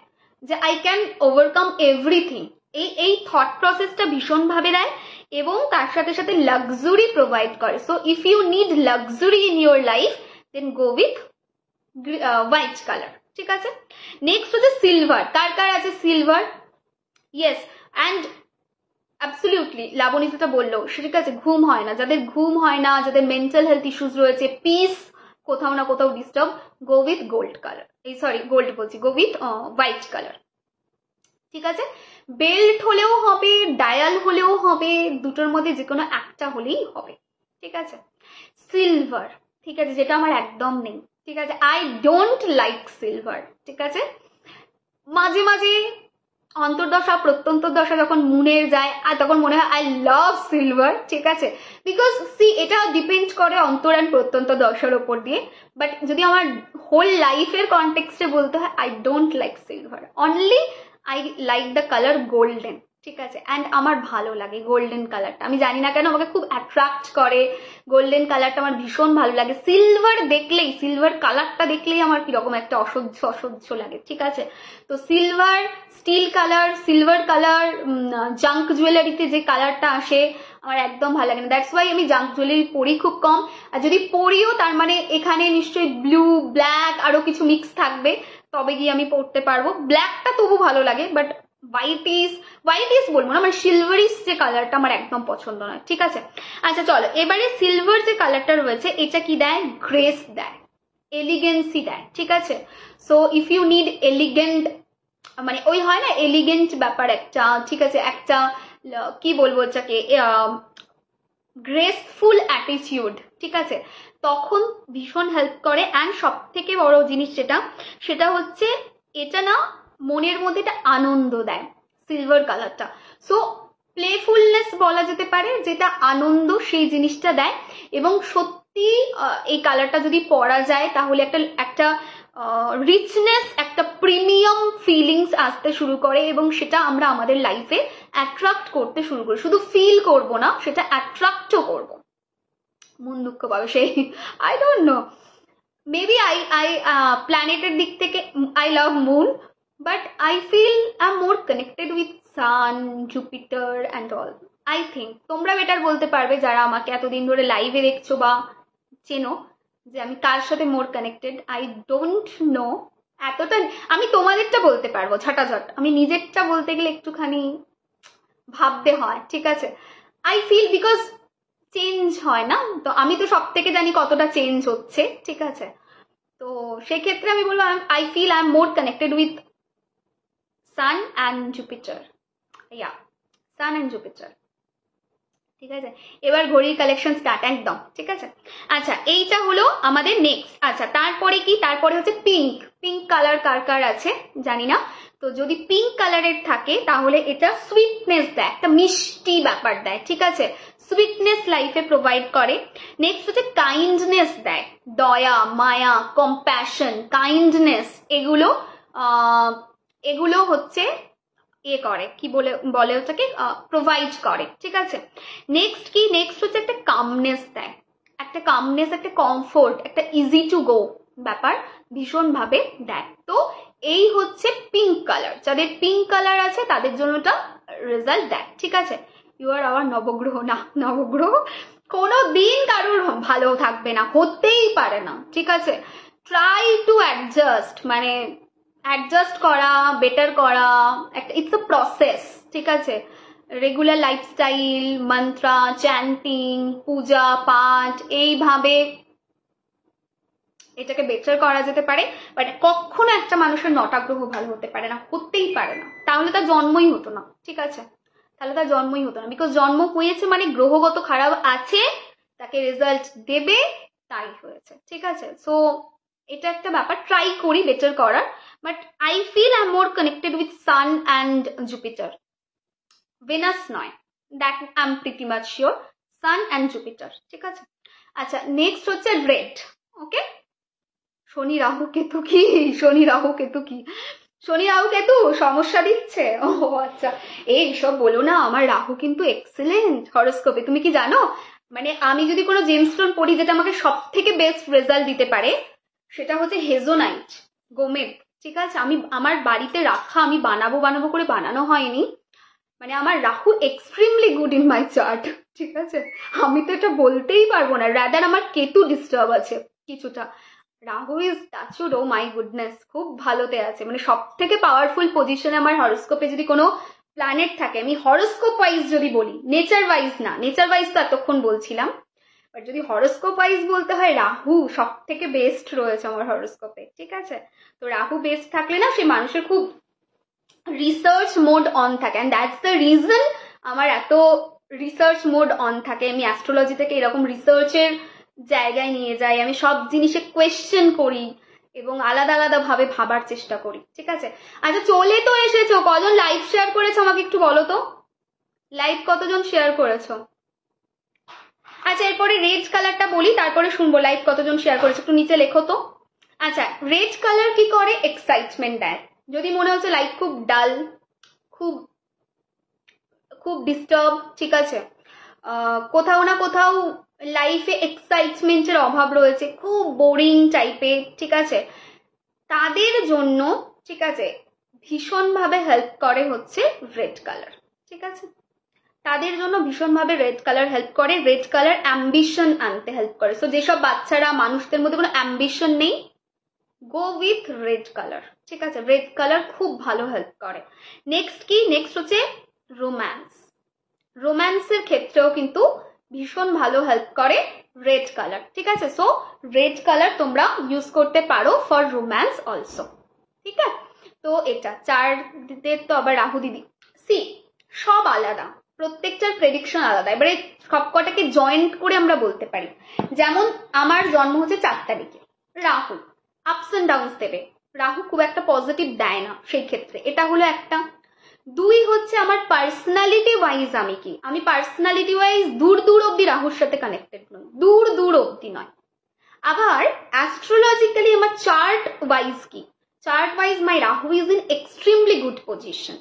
Speaker 1: যে আই ক্যান ওভারকাম এভরিথিং এই এই থট প্রসেসটা ভীষণভাবে দেয় এবং তার সাথে সাথে লাক্সুরি প্রোভাইড করে so if you need luxury in your life then go with white colour ঠিক আছে নেক্সট হচ্ছে সিলভার কার কার আছে silver yes and absolutely Labani যেটা বললো ঠিক আছে ঘুম হয় না যাদের ঘুম হয় না যাদের মেন্টাল হেলথ ইস্যুস রয়েছে পিস কোথাও না কোথাও disturb go with gold colour এই সরি গোল্ড বলছি গো উইথ হোয়াইট কালার ঠিক আছে বেল্ট হলেও হবে ডায়াল হলেও হবে দুটোর মধ্যে যে কোনো একটা হলেই হবে ঠিক আছে সিলভার ঠিক আছে যেটা আমার একদম নেই ঠিক আছে আই ডোন্ট লাইক সিলভার ঠিক আছে মাঝে মাঝে অন্তর্দশা প্রত্যন্ত দশা যখন মুনে যায় আর তখন মনে হয় আই লাভ সিলভার ঠিক আছে বিকজ সি এটা ডিপেন্ড করে অন্তর অ্যান্ড প্রত্যন্ত দশার ওপর দিয়ে বাট যদি আমার হোল লাইফের কনটেক্সটে বলতে হয় I don't like silver only I like the colour golden ঠিক আছে অ্যান্ড আমার ভালো লাগে গোল্ডেন কালারটা আমি জানি না কেন আমাকে খুব অ্যাট্রাক্ট করে গোল্ডেন কালারটা আমার ভীষণ ভালো লাগে সিলভার দেখলেই সিলভার কালারটা দেখলেই আমার কিরকম একটা অসহ্য অসহ্য লাগে ঠিক আছে তো silver steel colour silver colour junk জুয়েলারিতে যে কালারটা আসে আমার একদম ভালো লাগে না দ্যাটস ওয়াই আমি জাঙ্ক জুয়েলারি পরি খুব কম আর যদি পরিও তার মানে এখানে নিশ্চয়ই ব্লু ব্ল্যাক আরও কিছু মিক্স থাকবে তবে গিয়ে আমি পরতে পারবো ব্ল্যাকটা তবু ভালো লাগে বাট হোয়াইটিস হোয়াইটিস বলবো না মানে সিলভারিস যে কালারটা আমার একদম পছন্দ নয় ঠিক আছে আচ্ছা চলো এবারে সিলভার যে কালারটা রয়েছে এটা কি দেয় গ্রেস দেয় এলিগেন্সি দেয় ঠিক আছে so if you need elegant মানে ওই হয় না এলিগেন্ট ব্যাপার একটা ঠিক আছে একটা কি বলবো যাকে গ্রেসফুল অ্যাটিটিউড ঠিক আছে তখন ভীষণ হেল্প করে অ্যান্ড সব থেকে বড় জিনিস যেটা সেটা হচ্ছে এটা না মনের মধ্যে এটা আনন্দ দেয় সিলভার কালারটা সো প্লেফুলনেস বলা যেতে পারে যেটা আনন্দ সেই জিনিসটা দেয় এবং সত্যি এই কালারটা যদি পরা যায় তাহলে একটা একটা রিচনেস একটা প্রিমিয়াম ফিলিংস আসতে শুরু করে এবং সেটা আমরা আমাদের লাইফে অ্যাট্রাক্ট করতে শুরু করি শুধু ফিল করব না সেটা অ্যাট্রাক্টও করব মন দুঃখ পাবে সেই I don't know maybe I I প্ল্যানেটের দিক থেকে I love moon but I feel I more connected with sun Jupiter and all I think তোমরা বেটার বলতে পারবে যারা আমাকে এতদিন ধরে লাইভে দেখছো বা চেনো যে আমি কার সাথে more connected I don't know এতটা আমি তোমাদেরটা বলতে পারবো ঝাটাঝট আমি নিজেরটা বলতে গেলে একটুখানি ভাবতে হয় ঠিক আছে আই ফিল বিকজ চেঞ্জ হয় না তো আমি তো সব থেকে জানি কতটা চেঞ্জ হচ্ছে ঠিক আছে তো সেক্ষেত্রে আমি বলবো I feel I am more connected with sun and Jupiter yeah sun and Jupiter ঠিক আছে এবার ঘড়ির কালেকশন স্টার্ট একদম ঠিক আছে আচ্ছা এইটা হলো আমাদের নেক্সট আচ্ছা তারপরে কি তারপরে হচ্ছে পিঙ্ক পিঙ্ক কালার কার কার আছে জানি না তো যদি পিঙ্ক কালারের থাকে তাহলে এটা সুইটনেস দেয় একটা মিষ্টি ব্যাপার দেয় ঠিক আছে সুইটনেস লাইফে প্রোভাইড করে নেক্সট হচ্ছে কাইন্ডনেস দেয় দয়া মায়া কম্প্যাশন কাইন্ডনেস এগুলো এগুলো হচ্ছে ইয়ে করে কি বলে বলে ওটাকে প্রোভাইড করে ঠিক আছে নেক্সট কি নেক্সট হচ্ছে একটা কামনেস দেয় একটা কামনেস একটা কমফোর্ট একটা ইজি টু গো ব্যাপার ভীষণভাবে দেয় তো এই হচ্ছে পিঙ্ক কালার যাদের পিঙ্ক কালার আছে তাদের জন্য ওটা রেজাল্ট দেয় ঠিক আছে ইউ আর আওয়ার নবগ্রহ না নবগ্রহ কোনো দিন কারোর ভালো থাকবে না হতেই পারে না ঠিক আছে ট্রাই টু অ্যাডজাস্ট মানে অ্যাডজাস্ট করা বেটার করা একটা ইটস আ প্রসেস ঠিক আছে রেগুলার লাইফস্টাইল মন্ত্রা চ্যান্টিং পূজা পাঠ এইভাবে এটাকে বেটার করা যেতে পারে বাট কখনো একটা মানুষের নটা গ্রহ ভালো হতে পারে না হতেই পারে না তাহলে তার জন্মই হতো না ঠিক আছে তাহলে তার জন্মই হতো না বিকজ জন্ম হয়েছে মানে গ্রহগত খারাপ আছে তাকে রেজাল্ট দেবে তাই হয়েছে ঠিক আছে সো এটা একটা ব্যাপার ট্রাই করি বেটার করার but I feel I more connected with sun and Jupiter Venus নয় that I am pretty much sure sun and Jupiter ঠিক আছে আচ্ছা নেক্সট হচ্ছে রেড ওকে শনি রাহু কেতু কি শনি রাহু কেতু কি শনি রাহু কেতু সমস্যা দিচ্ছে ও আচ্ছা এই সব বলো না আমার রাহু কিন্তু এক্সেলেন্ট হরস্কোপে তুমি কি জানো মানে আমি যদি কোনো জেমস্টোন পড়ি যেটা আমাকে সব থেকে বেস্ট রেজাল্ট দিতে পারে সেটা হচ্ছে হেজোনাইট গোমেদ ঠিক আছে আমি আমার বাড়িতে রাখা আমি বানাবো বানাবো করে বানানো হয়নি মানে আমার Rahu extremely good in my chart ঠিক আছে আমি তো এটা বলতেই পারবো না রাদার আমার কেতু ডিস্টার্ব আছে কিছুটা Rahu is oh my goodness খুব ভালোতে আছে মানে সব থেকে পাওয়ারফুল পজিশনে আমার হরস্কোপে যদি কোনো প্ল্যানেট থাকে আমি হরস্কোপ ওয়াইজ যদি বলি নেচার ওয়াইজ না নেচার ওয়াইজ তো এতক্ষণ বলছিলাম বাট যদি হরস্কোপ ওয়াইজ বলতে হয় রাহু সব থেকে বেস্ট রয়েছে আমার হরস্কোপে ঠিক আছে তো রাহু বেস্ট থাকলে না সে মানুষের খুব রিসার্চ মোড অন থাকে অ্যান্ড দ্যাটস দ্য রিজন আমার এত রিসার্চ মোড অন থাকে আমি অ্যাস্ট্রোলজি থেকে এরকম রিসার্চের জায়গায় নিয়ে যাই আমি সব জিনিসে কোয়েশ্চেন করি এবং আলাদা আলাদা ভাবে ভাবার চেষ্টা করি ঠিক আছে আচ্ছা চলে তো এসেছো কজন লাইভ শেয়ার করেছো আমাকে একটু বলো তো লাইভ কতজন শেয়ার করেছো আচ্ছা এরপরে রেড কালারটা বলি তারপরে শুনবো লাইভ কতজন শেয়ার করেছো একটু নিচে লেখো তো আচ্ছা রেড কালার কি করে এক্সাইটমেন্ট দেয় যদি মনে হচ্ছে লাইফ খুব ডাল খুব খুব ডিস্টার্ব ঠিক আছে কোথাও না কোথাও লাইফে এক্সাইটমেন্টের অভাব রয়েছে খুব বোরিং টাইপের ঠিক আছে তাদের জন্য ঠিক আছে ভীষণভাবে হেল্প করে হচ্ছে রেড কালার ঠিক আছে তাদের জন্য ভীষণভাবে রেড কালার হেল্প করে রেড কালার অ্যাম্বিশন আনতে হেল্প করে সো যেসব বাচ্চারা মানুষদের মধ্যে কোনো অ্যাম্বিশন নেই গো উইথ রেড কালার ঠিক আছে রেড কালার খুব ভালো হেল্প করে নেক্সট কি নেক্সট হচ্ছে রোম্যান্স রোম্যান্সের ক্ষেত্রেও কিন্তু ভীষণ ভালো হেল্প করে রেড কালার ঠিক আছে সো রেড কালার তোমরা ইউজ করতে পারো ফর রোম্যান্স অলসো ঠিক আছে তো এটা চার দিতে তো আবার রাহু দিদি সি সব আলাদা প্রত্যেকটার প্রেডিকশন আলাদা এবারে সবকটাকে জয়েন্ট করে আমরা বলতে পারি যেমন আমার জন্ম হচ্ছে চার তারিখে রাহু আপস অ্যান্ড ডাউনস দেবে রাহু খুব একটা পজিটিভ দেয় না সেই ক্ষেত্রে এটা হলো একটা দুই হচ্ছে আমার পার্সোনালিটি ওয়াইজ আমি কি আমি পার্সোনালিটি ওয়াইজ দূর দূর অব্দি রাহুর সাথে কানেক্টেড নই দূর দূর অব্দি নয় আবার অ্যাস্ট্রোলজিক্যালি আমার চার্ট ওয়াইজ কি chart wise my Rahu is in extremely good position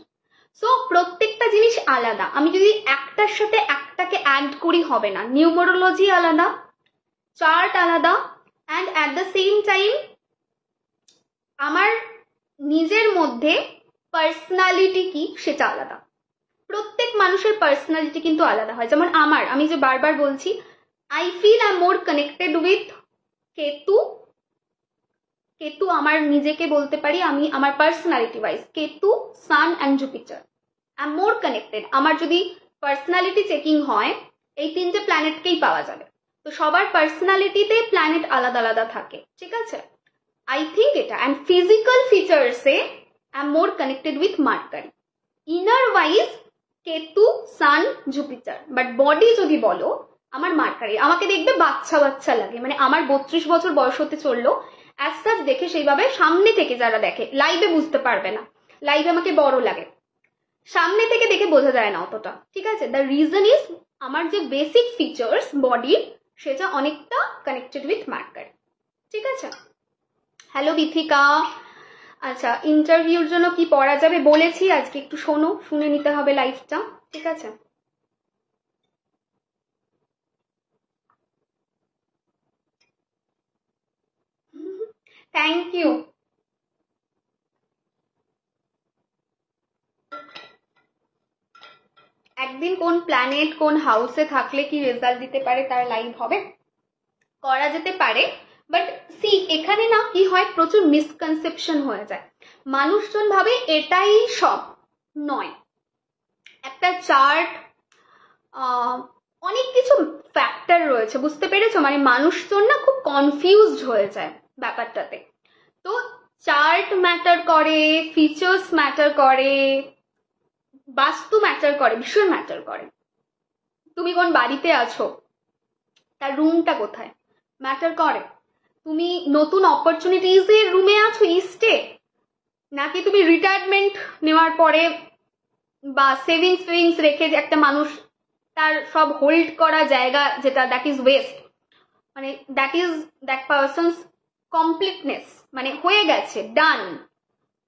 Speaker 1: so প্রত্যেকটা জিনিস আলাদা আমি যদি একটার সাথে একটাকে অ্যাড করি হবে না নিউমোরোলজি আলাদা চার্ট আলাদা and at the same time আমার নিজের মধ্যে পার্সোনালিটি কি সেটা আলাদা প্রত্যেক মানুষের পার্সোনালিটি কিন্তু আলাদা হয় যেমন আমার আমি যে বারবার বলছি I feel I more connected with Ketu Ketu আমার নিজেকে বলতে পারি আমি আমার personality wise Ketu sun and Jupiter I more connected আমার যদি পার্সোনালিটি চেকিং হয় এই তিনটে প্ল্যানেটকেই পাওয়া যাবে তো সবার পার্সোনালিটিতে প্ল্যানেট আলাদা আলাদা থাকে ঠিক আছে আই থিঙ্ক এটা অ্যান্ড ফিজিক্যাল ফিচার্সে am more connected with Mercury. Inner wise Ketu sun Jupiter but body যদি বলো আমার মার্কারি আমাকে দেখবে বাচ্চা বাচ্চা লাগে মানে আমার বত্রিশ বছর বয়স হতে চললো অ্যাজ সাজ দেখে সেইভাবে সামনে থেকে যারা দেখে লাইভে বুঝতে পারবে না লাইভে আমাকে বড় লাগে সামনে থেকে দেখে বোঝা যায় না অতটা ঠিক আছে দ্য রিজন ইজ আমার যে বেসিক ফিচার্স বডি সেটা অনেকটা কানেক্টেড উইথ মার্কারি ঠিক আছে হ্যালো বিথিকা আচ্ছা ইন্টারভিউর জন্য কি পড়া যাবে বলেছি আজকে একটু শোনো শুনে নিতে হবে লাইফটা ঠিক আছে থ্যাংক ইউ একদিন কোন প্ল্যানেট কোন হাউসে থাকলে কি রেজাল্ট দিতে পারে তার লাইভ হবে করা যেতে পারে বাট সি এখানে না কি হয় প্রচুর মিসকনসেপশন হয়ে যায় মানুষজন ভাবে এটাই সব নয় একটা চার্ট অনেক কিছু ফ্যাক্টর রয়েছে বুঝতে পেরেছো মানে মানুষজন না খুব কনফিউজড হয়ে যায় ব্যাপারটাতে তো চার্ট ম্যাটার করে ফিচার্স ম্যাটার করে বাস্তু ম্যাটার করে ভীষণ ম্যাটার করে তুমি কোন বাড়িতে আছো তার রুমটা কোথায় ম্যাটার করে তুমি নতুন অপরচুনিটিজের রুমে আছো ইস্টে নাকি তুমি রিটায়ারমেন্ট নেওয়ার পরে বা সেভিংস ফেভিংস রেখে যে একটা মানুষ তার সব হোল্ড করা জায়গা যেটা দ্যাট ইজ ওয়েস্ট মানে that is that person's completeness মানে হয়ে গেছে ডান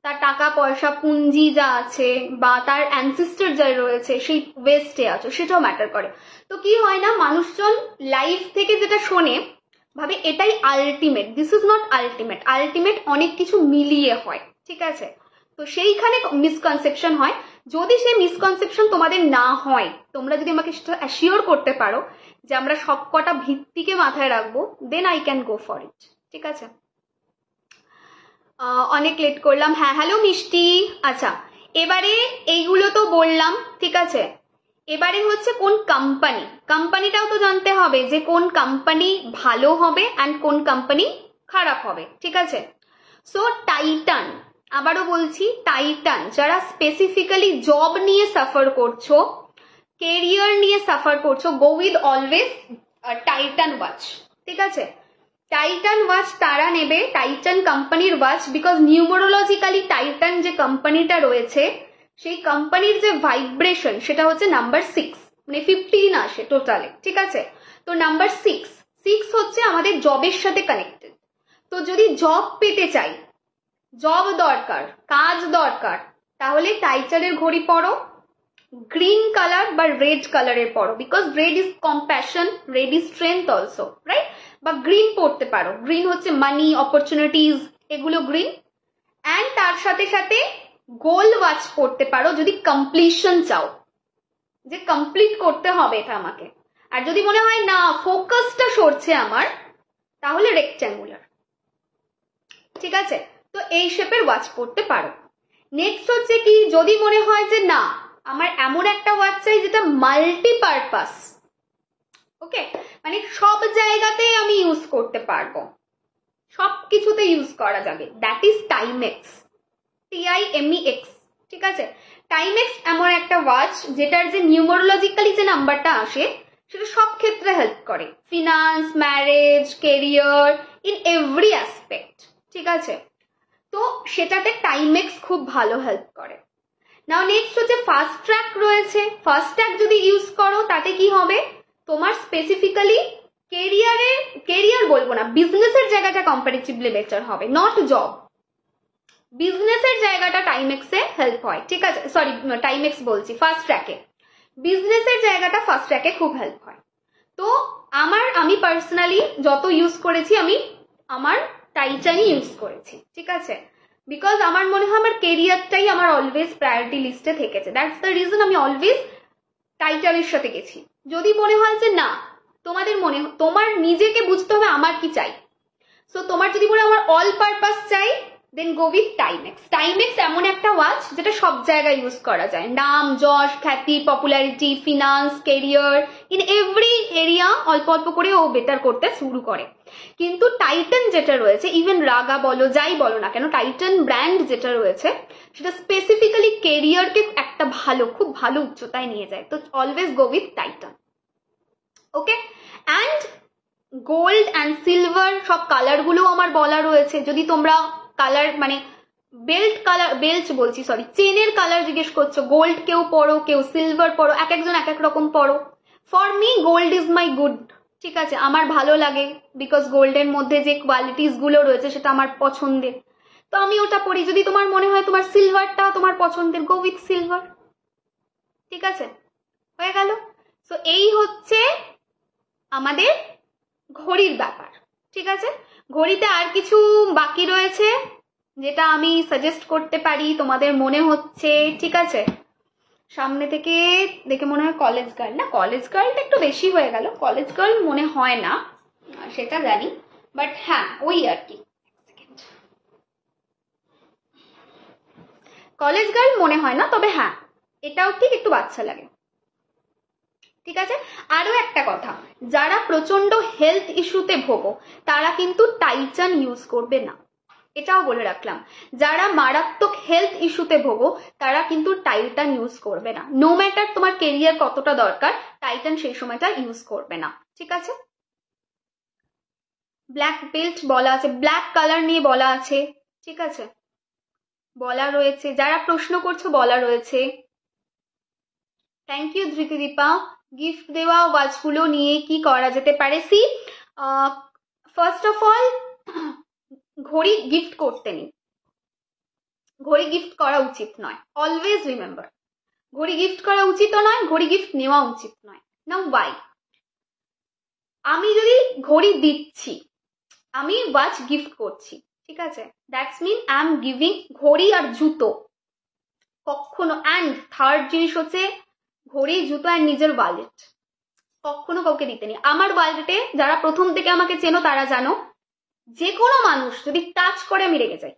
Speaker 1: তার টাকা পয়সা পুঞ্জি যা আছে বা তার অ্যানসিস্টার যা রয়েছে সেই ওয়েস্টে আছে সেটাও ম্যাটার করে তো কি হয় না মানুষজন লাইফ থেকে যেটা শোনে ভাবে এটাই ultimate this is not ultimate ultimate অনেক কিছু মিলিয়ে হয় ঠিক আছে তো সেইখানে মিসকনসেপশন হয় যদি সেই মিসকনসেপশন তোমাদের না হয় তোমরা যদি আমাকে অ্যাসিওর করতে পারো যে আমরা সব কটা ভিত্তিকে মাথায় রাখবো then I can go for it ঠিক আছে অনেক লেট করলাম হ্যাঁ হ্যালো মিষ্টি আচ্ছা এবারে এইগুলো তো বললাম ঠিক আছে এবারে হচ্ছে কোন কোম্পানি কোম্পানিটাও তো জানতে হবে যে কোন কোম্পানি ভালো হবে অ্যান্ড কোন কোম্পানি খারাপ হবে ঠিক আছে সো টাইটান আবারও বলছি টাইটান যারা স্পেসিফিক্যালি জব নিয়ে সাফার করছো কেরিয়ার নিয়ে সাফার করছো go with always Titan watch ঠিক আছে টাইটান ওয়াচ তারা নেবে টাইটান কোম্পানির ওয়াচ বিকজ নিউমোরোলজিক্যালি টাইটান যে কোম্পানিটা রয়েছে সেই কোম্পানির যে ভাইব্রেশন সেটা হচ্ছে নাম্বার সিক্স মানে ফিফটিন আসে টোটালে ঠিক আছে তো নাম্বার সিক্স সিক্স হচ্ছে আমাদের জবের সাথে কানেক্টেড তো যদি জব পেতে চাই জব দরকার কাজ দরকার তাহলে টাইচারের ঘড়ি পরো গ্রিন কালার বা রেড কালারের পরো because red is compassion red is strength also right বা গ্রিন পড়তে পারো গ্রিন হচ্ছে মানি অপরচুনিটিজ এগুলো গ্রিন অ্যান্ড তার সাথে সাথে গোল ওয়াচ পড়তে পারো যদি কমপ্লিশন চাও যে কমপ্লিট করতে হবে এটা আমাকে আর যদি মনে হয় না ফোকাসটা সরছে আমার তাহলে রেক্ট্যাঙ্গুলার ঠিক আছে তো এই শেপের ওয়াচ পড়তে পারো নেক্সট হচ্ছে কি যদি মনে হয় যে না আমার এমন একটা ওয়াচ চাই যেটা মাল্টিপারপাস ওকে মানে সব জায়গাতে আমি ইউজ করতে পারবো সব কিছুতে ইউজ করা যাবে that is Timex T I M E X ঠিক আছে টাইমেক্স এমন একটা ওয়াচ যেটার যে নিউমোরোলজিক্যালি যে নাম্বারটা আসে সেটা সব ক্ষেত্রে হেল্প করে finance marriage career in every aspect ঠিক আছে তো সেটাতে টাইমেক্স খুব ভালো হেল্প করে নাও নেক্সট হচ্ছে ফার্স্ট ট্র্যাক রয়েছে ফার্স্ট ট্র্যাক যদি ইউজ করো তাতে কি হবে তোমার স্পেসিফিক্যালি কেরিয়ারে কেরিয়ার বলবো না বিজনেসের জায়গাটা কম্পারেটিভলি বেটার হবে নট জব বিজনেসের জায়গাটা টাইমেক্সে হেল্প হয় ঠিক আছে সরি এক্স বলছি ফার্স্ট ট্র্যাকে বিজনেসের জায়গাটা ফার্স্ট ট্র্যাকে খুব হেল্প হয় তো আমার আমি পার্সোনালি যত ইউজ করেছি আমি আমার টাইটানি ইউজ করেছি ঠিক আছে বিকজ আমার মনে হয় আমার কেরিয়ারটাই আমার অলওয়েজ প্রায়োরিটি লিস্টে থেকেছে দ্যাটস দ্য রিজন আমি অলওয়েজ টাইটানের সাথে গেছি যদি মনে হয় যে না তোমাদের মনে তোমার নিজেকে বুঝতে হবে আমার কি চাই সো তোমার যদি মনে হয় আমার অল পারপাস চাই then go with Timex Timex এমন একটা ওয়াচ যেটা সব জায়গায় ইউজ করা যায় নাম যশ খ্যাতি popularity finance career in every area অল্প অল্প করে ও বেটার করতে শুরু করে কিন্তু টাইটান যেটা রয়েছে ইভেন রাগা বলো যাই বলো না কেন টাইটান ব্র্যান্ড যেটা রয়েছে সেটা স্পেসিফিক্যালি কেরিয়ারকে একটা ভালো খুব ভালো উচ্চতায় নিয়ে যায় তো always go with Titan okay and gold and silver সব কালারগুলোও আমার বলা রয়েছে যদি তোমরা কালার মানে বেল্ট কালার বেল্ট বলছি সরি চেনের কালার জিজ্ঞেস করছো গোল্ড কেউ পরো কেউ সিলভার পরো এক একজন এক এক রকম পরো for me gold is my good ঠিক আছে আমার ভালো লাগে বিকজ গোল্ডের মধ্যে যে কোয়ালিটিস গুলো রয়েছে সেটা আমার পছন্দের তো আমি ওটা পরি যদি তোমার মনে হয় তোমার সিলভারটা তোমার পছন্দের গো উইথ সিলভার ঠিক আছে হয়ে গেল তো এই হচ্ছে আমাদের ঘড়ির ব্যাপার ঠিক আছে ঘড়িতে আর কিছু বাকি রয়েছে যেটা আমি সাজেস্ট করতে পারি তোমাদের মনে হচ্ছে ঠিক আছে সামনে থেকে দেখে মনে হয় কলেজ গার্ল না কলেজ গার্লটা একটু বেশি হয়ে গেল কলেজ গার্ল মনে হয় না সেটা জানি বাট হ্যাঁ ওই আর কি কলেজ গার্ল মনে হয় না তবে হ্যাঁ এটাও ঠিক একটু বাচ্চা লাগে ঠিক আছে আরও একটা কথা যারা প্রচন্ড হেলথ ইস্যুতে ভোগো তারা কিন্তু টাইচান ইউজ করবে না এটাও বলে রাখলাম যারা মারাত্মক হেলথ ইস্যুতে ভোগো তারা কিন্তু টাইটান ইউজ করবে না নো ম্যাটার তোমার কেরিয়ার কতটা দরকার টাইটান সেই সময়টা ইউজ করবে না ঠিক আছে ব্ল্যাক বেল্ট বলা আছে ব্ল্যাক কালার নিয়ে বলা আছে ঠিক আছে বলা রয়েছে যারা প্রশ্ন করছো বলা রয়েছে থ্যাংক ইউ ধৃতিদীপা গিফট দেওয়া ওয়াচগুলো নিয়ে কি করা যেতে পারে সি ফার্স্ট অফ অল ঘড়ি গিফট করতে নেই ঘড়ি গিফট করা উচিত নয় অলওয়েজ রিমেম্বার ঘড়ি গিফট করা উচিত নয় ঘড়ি গিফট নেওয়া উচিত নয় নাও ওয়াই আমি যদি ঘড়ি দিচ্ছি আমি ওয়াচ গিফট করছি ঠিক আছে that's mean I am giving ঘড়ি আর জুতো কখনো অ্যান্ড থার্ড জিনিস হচ্ছে ঘড়ি জুতো আর নিজের ওয়ালেট কখনো কাউকে দিতে নেই আমার ওয়ালেটে যারা প্রথম থেকে আমাকে চেনো তারা জানো যে কোনো মানুষ যদি টাচ করে আমি রেগে যাই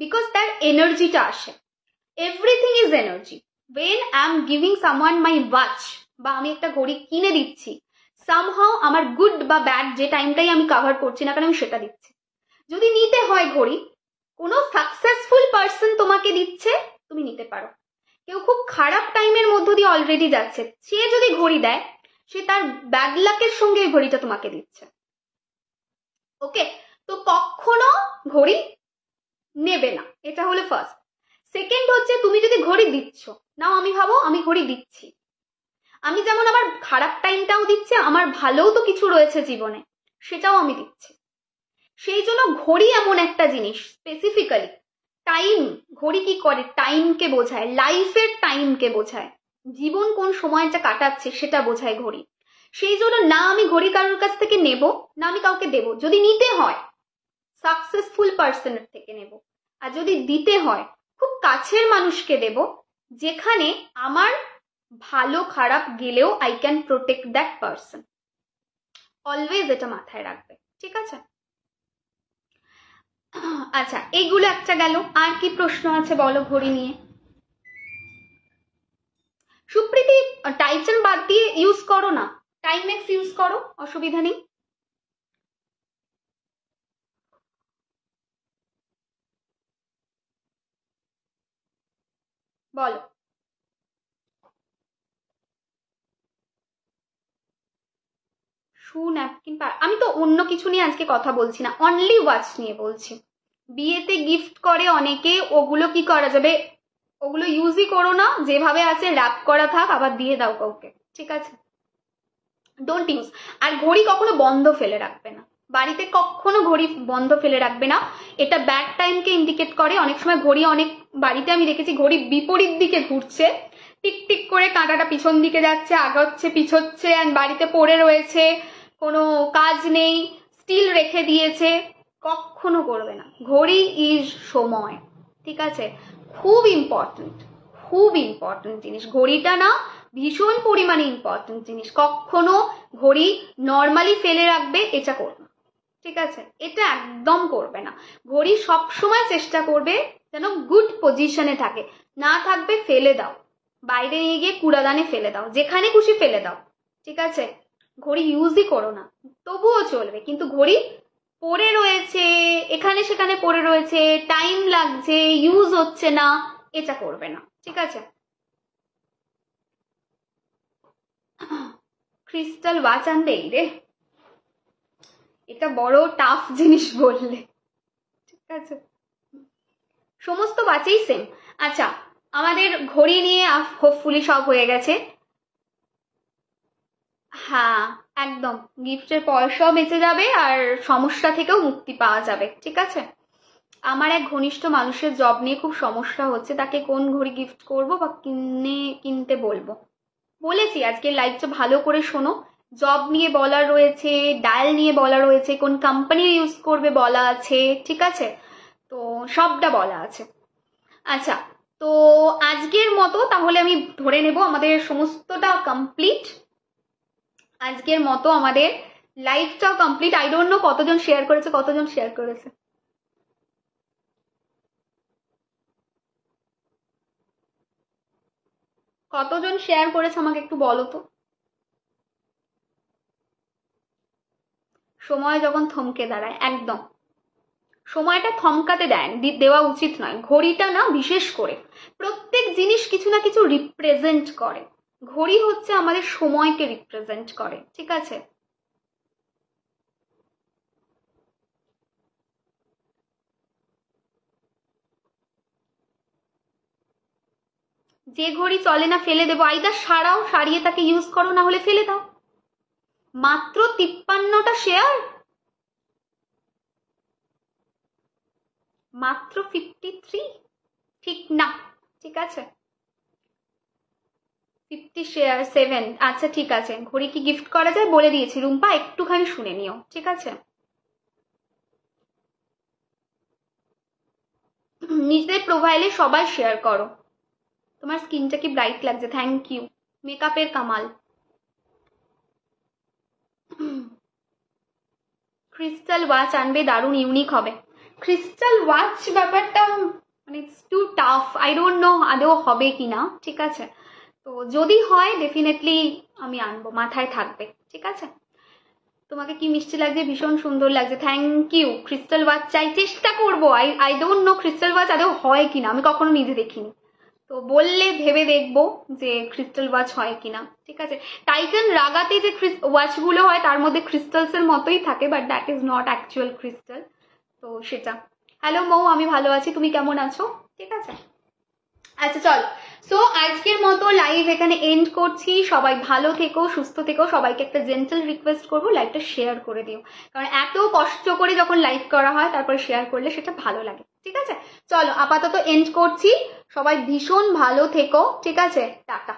Speaker 1: বিকজ তার এনার্জিটা আসে everything is energy when I am giving someone my watch বা আমি একটা ঘড়ি কিনে দিচ্ছি সামহাও আমার গুড বা ব্যাড যে টাইমটাই আমি কাভার করছি না কারণ আমি সেটা দিচ্ছি যদি নিতে হয় ঘড়ি কোনো সাকসেসফুল পার্সন তোমাকে দিচ্ছে তুমি নিতে পারো কেউ খুব খারাপ টাইমের মধ্য দিয়ে অলরেডি যাচ্ছে সে যদি ঘড়ি দেয় সে তার ব্যাগলাকের সঙ্গে এই ঘড়িটা তোমাকে দিচ্ছে ওকে তো কখনো ঘড়ি নেবে না এটা হলো ফার্স্ট সেকেন্ড হচ্ছে তুমি যদি ঘড়ি দিচ্ছ নাও আমি ভাবো আমি ঘড়ি দিচ্ছি আমি যেমন আমার খারাপ টাইমটাও দিচ্ছে আমার ভালোও তো কিছু রয়েছে জীবনে সেটাও আমি দিচ্ছি সেই জন্য ঘড়ি এমন একটা জিনিস স্পেসিফিক্যালি টাইম ঘড়ি কি করে টাইমকে বোঝায় লাইফের টাইমকে বোঝায় জীবন কোন সময়টা কাটাচ্ছে সেটা বোঝায় ঘড়ি সেই জন্য না আমি ঘড়ি কারোর কাছ থেকে নেব না আমি কাউকে দেব যদি নিতে হয় সাকসেসফুল পার্সনের থেকে নেব আর যদি দিতে হয় খুব কাছের মানুষকে দেব যেখানে আমার ভালো খারাপ গেলেও I can protect that person always এটা মাথায় রাখবে ঠিক আছে আচ্ছা এইগুলো একটা গেল আর কি প্রশ্ন আছে বলো ঘড়ি নিয়ে সুপ্রীতি টাইপসন বাদ দিয়ে ইউজ করো না টাইমেক্স ইউজ করো অসুবিধা নেই বলো শু ন্যাপকিন আমি তো অন্য কিছু নিয়ে আজকে কথা বলছি না অনলি ওয়াচ নিয়ে বলছি বিয়েতে গিফট করে অনেকে ওগুলো কি করা যাবে ওগুলো ইউজই করো না যেভাবে আছে র্যাপ করা থাক আবার দিয়ে দাও কাউকে ঠিক আছে ডোন্ট ইউজ আর ঘড়ি কখনো বন্ধ ফেলে রাখবে না বাড়িতে কখনো ঘড়ি বন্ধ ফেলে রাখবে না এটা ব্যাড টাইমকে ইন্ডিকেট করে অনেক সময় ঘড়ি অনেক বাড়িতে আমি দেখেছি ঘড়ি বিপরীত দিকে ঘুরছে টিক টিক করে কাঁটাটা পিছন দিকে যাচ্ছে আগাচ্ছে পিছোচ্ছে অ্যান্ড বাড়িতে পড়ে রয়েছে কোনো কাজ নেই স্টিল রেখে দিয়েছে কখনো করবে না ঘড়ি ইজ সময় ঠিক আছে খুব ইম্পর্ট্যান্ট খুব ইম্পর্টেন্ট জিনিস ঘড়িটা না ভীষণ পরিমাণে ইম্পর্টেন্ট জিনিস কখনো ঘড়ি নর্মালি ফেলে রাখবে এটা করবে ঠিক আছে এটা একদম করবে না ঘড়ি সবসময় চেষ্টা করবে যেন গুড পজিশনে থাকে না থাকবে ফেলে দাও বাইরে নিয়ে গিয়ে কুড়াদানে ফেলে দাও যেখানে খুশি ফেলে দাও ঠিক আছে ঘড়ি ইউজই করো না তবুও চলবে কিন্তু ঘড়ি পড়ে রয়েছে এখানে সেখানে পড়ে রয়েছে টাইম লাগছে ইউজ হচ্ছে না এটা করবে না ঠিক আছে ক্রিস্টাল বাঁচান দেই রে এটা বড় টাফ জিনিস বললে ঠিক আছে সমস্ত বাচেই সেম আচ্ছা আমাদের ঘড়ি নিয়ে হোপফুলি সব হয়ে গেছে হ্যাঁ একদম গিফটের পয়সাও বেঁচে যাবে আর সমস্যা থেকেও মুক্তি পাওয়া যাবে ঠিক আছে আমার এক ঘনিষ্ঠ মানুষের জব নিয়ে খুব সমস্যা হচ্ছে তাকে কোন ঘড়ি গিফট করব বা কিনে কিনতে বলবো বলেছি আজকে লাইফটা ভালো করে শোনো জব নিয়ে বলা রয়েছে ডায়াল নিয়ে বলা রয়েছে কোন কোম্পানি ইউজ করবে বলা আছে ঠিক আছে তো সবটা বলা আছে আচ্ছা তো আজকের মতো তাহলে আমি ধরে নেব আমাদের সমস্তটা কমপ্লিট আজকের মতো আমাদের লাইভটাও কমপ্লিট আই ডোন্ট নো কতজন শেয়ার করেছে কতজন শেয়ার করেছে কতজন শেয়ার করেছে আমাকে একটু বলো তো সময় যখন থমকে দাঁড়ায় একদম সময়টা থমকাতে দেন দেওয়া উচিত নয় ঘড়িটা না বিশেষ করে প্রত্যেক জিনিস কিছু না কিছু রিপ্রেজেন্ট করে ঘড়ি হচ্ছে আমাদের সময়কে রিপ্রেজেন্ট করে ঠিক আছে যে ঘড়ি চলে না ফেলে দেবো আইদার সারাও সারিয়ে তাকে ইউজ করো না হলে ফেলে দাও মাত্র তিপ্পান্নটা শেয়ার মাত্র ফিফটি থ্রি ঠিক না ঠিক আছে ফিফটি সেভেন আচ্ছা ঠিক আছে ঘড়ি কি গিফট করা যায় বলে দিয়েছি রুম্পা একটুখানি শুনে নিও ঠিক আছে নিজেদের প্রোফাইলে সবাই শেয়ার করো তোমার স্কিনটা কি ব্রাইট লাগছে থ্যাংক ইউ মেকআপের কামাল ক্রিস্টাল ওয়াচ আনবে দারুণ ইউনিক হবে ক্রিস্টাল ওয়াচ ব্যাপারটা মানে it's too tough I don't know আদেও হবে কিনা ঠিক আছে তো যদি হয় ডেফিনেটলি আমি আনবো মাথায় থাকবে ঠিক আছে তোমাকে কি মিষ্টি লাগছে ভীষণ সুন্দর লাগছে থ্যাংক ইউ ক্রিস্টাল ওয়াচ চাই চেষ্টা করবো I I don't know crystal watch আদৌ হয় কিনা আমি কখনো নিজে দেখিনি তো বললে ভেবে দেখবো যে ক্রিস্টাল ওয়াচ হয় কিনা ঠিক আছে টাইটান রাগাতে যে ওয়াচগুলো হয় তার মধ্যে ক্রিস্টালসের মতোই থাকে but that is not actual crystal তো সেটা হ্যালো মৌ আমি ভালো আছি তুমি কেমন আছো ঠিক আছে আচ্ছা চল সো আজকের মতো লাইভ এখানে এন্ড করছি সবাই ভালো থেকো সুস্থ থেকো সবাইকে একটা জেন্টাল রিকোয়েস্ট করবো লাইভটা শেয়ার করে দিও কারণ এত কষ্ট করে যখন লাইভ করা হয় তারপরে শেয়ার করলে সেটা ভালো লাগে ঠিক আছে চলো আপাতত এন্ড করছি সবাই ভীষণ ভালো থেকো ঠিক আছে টাটা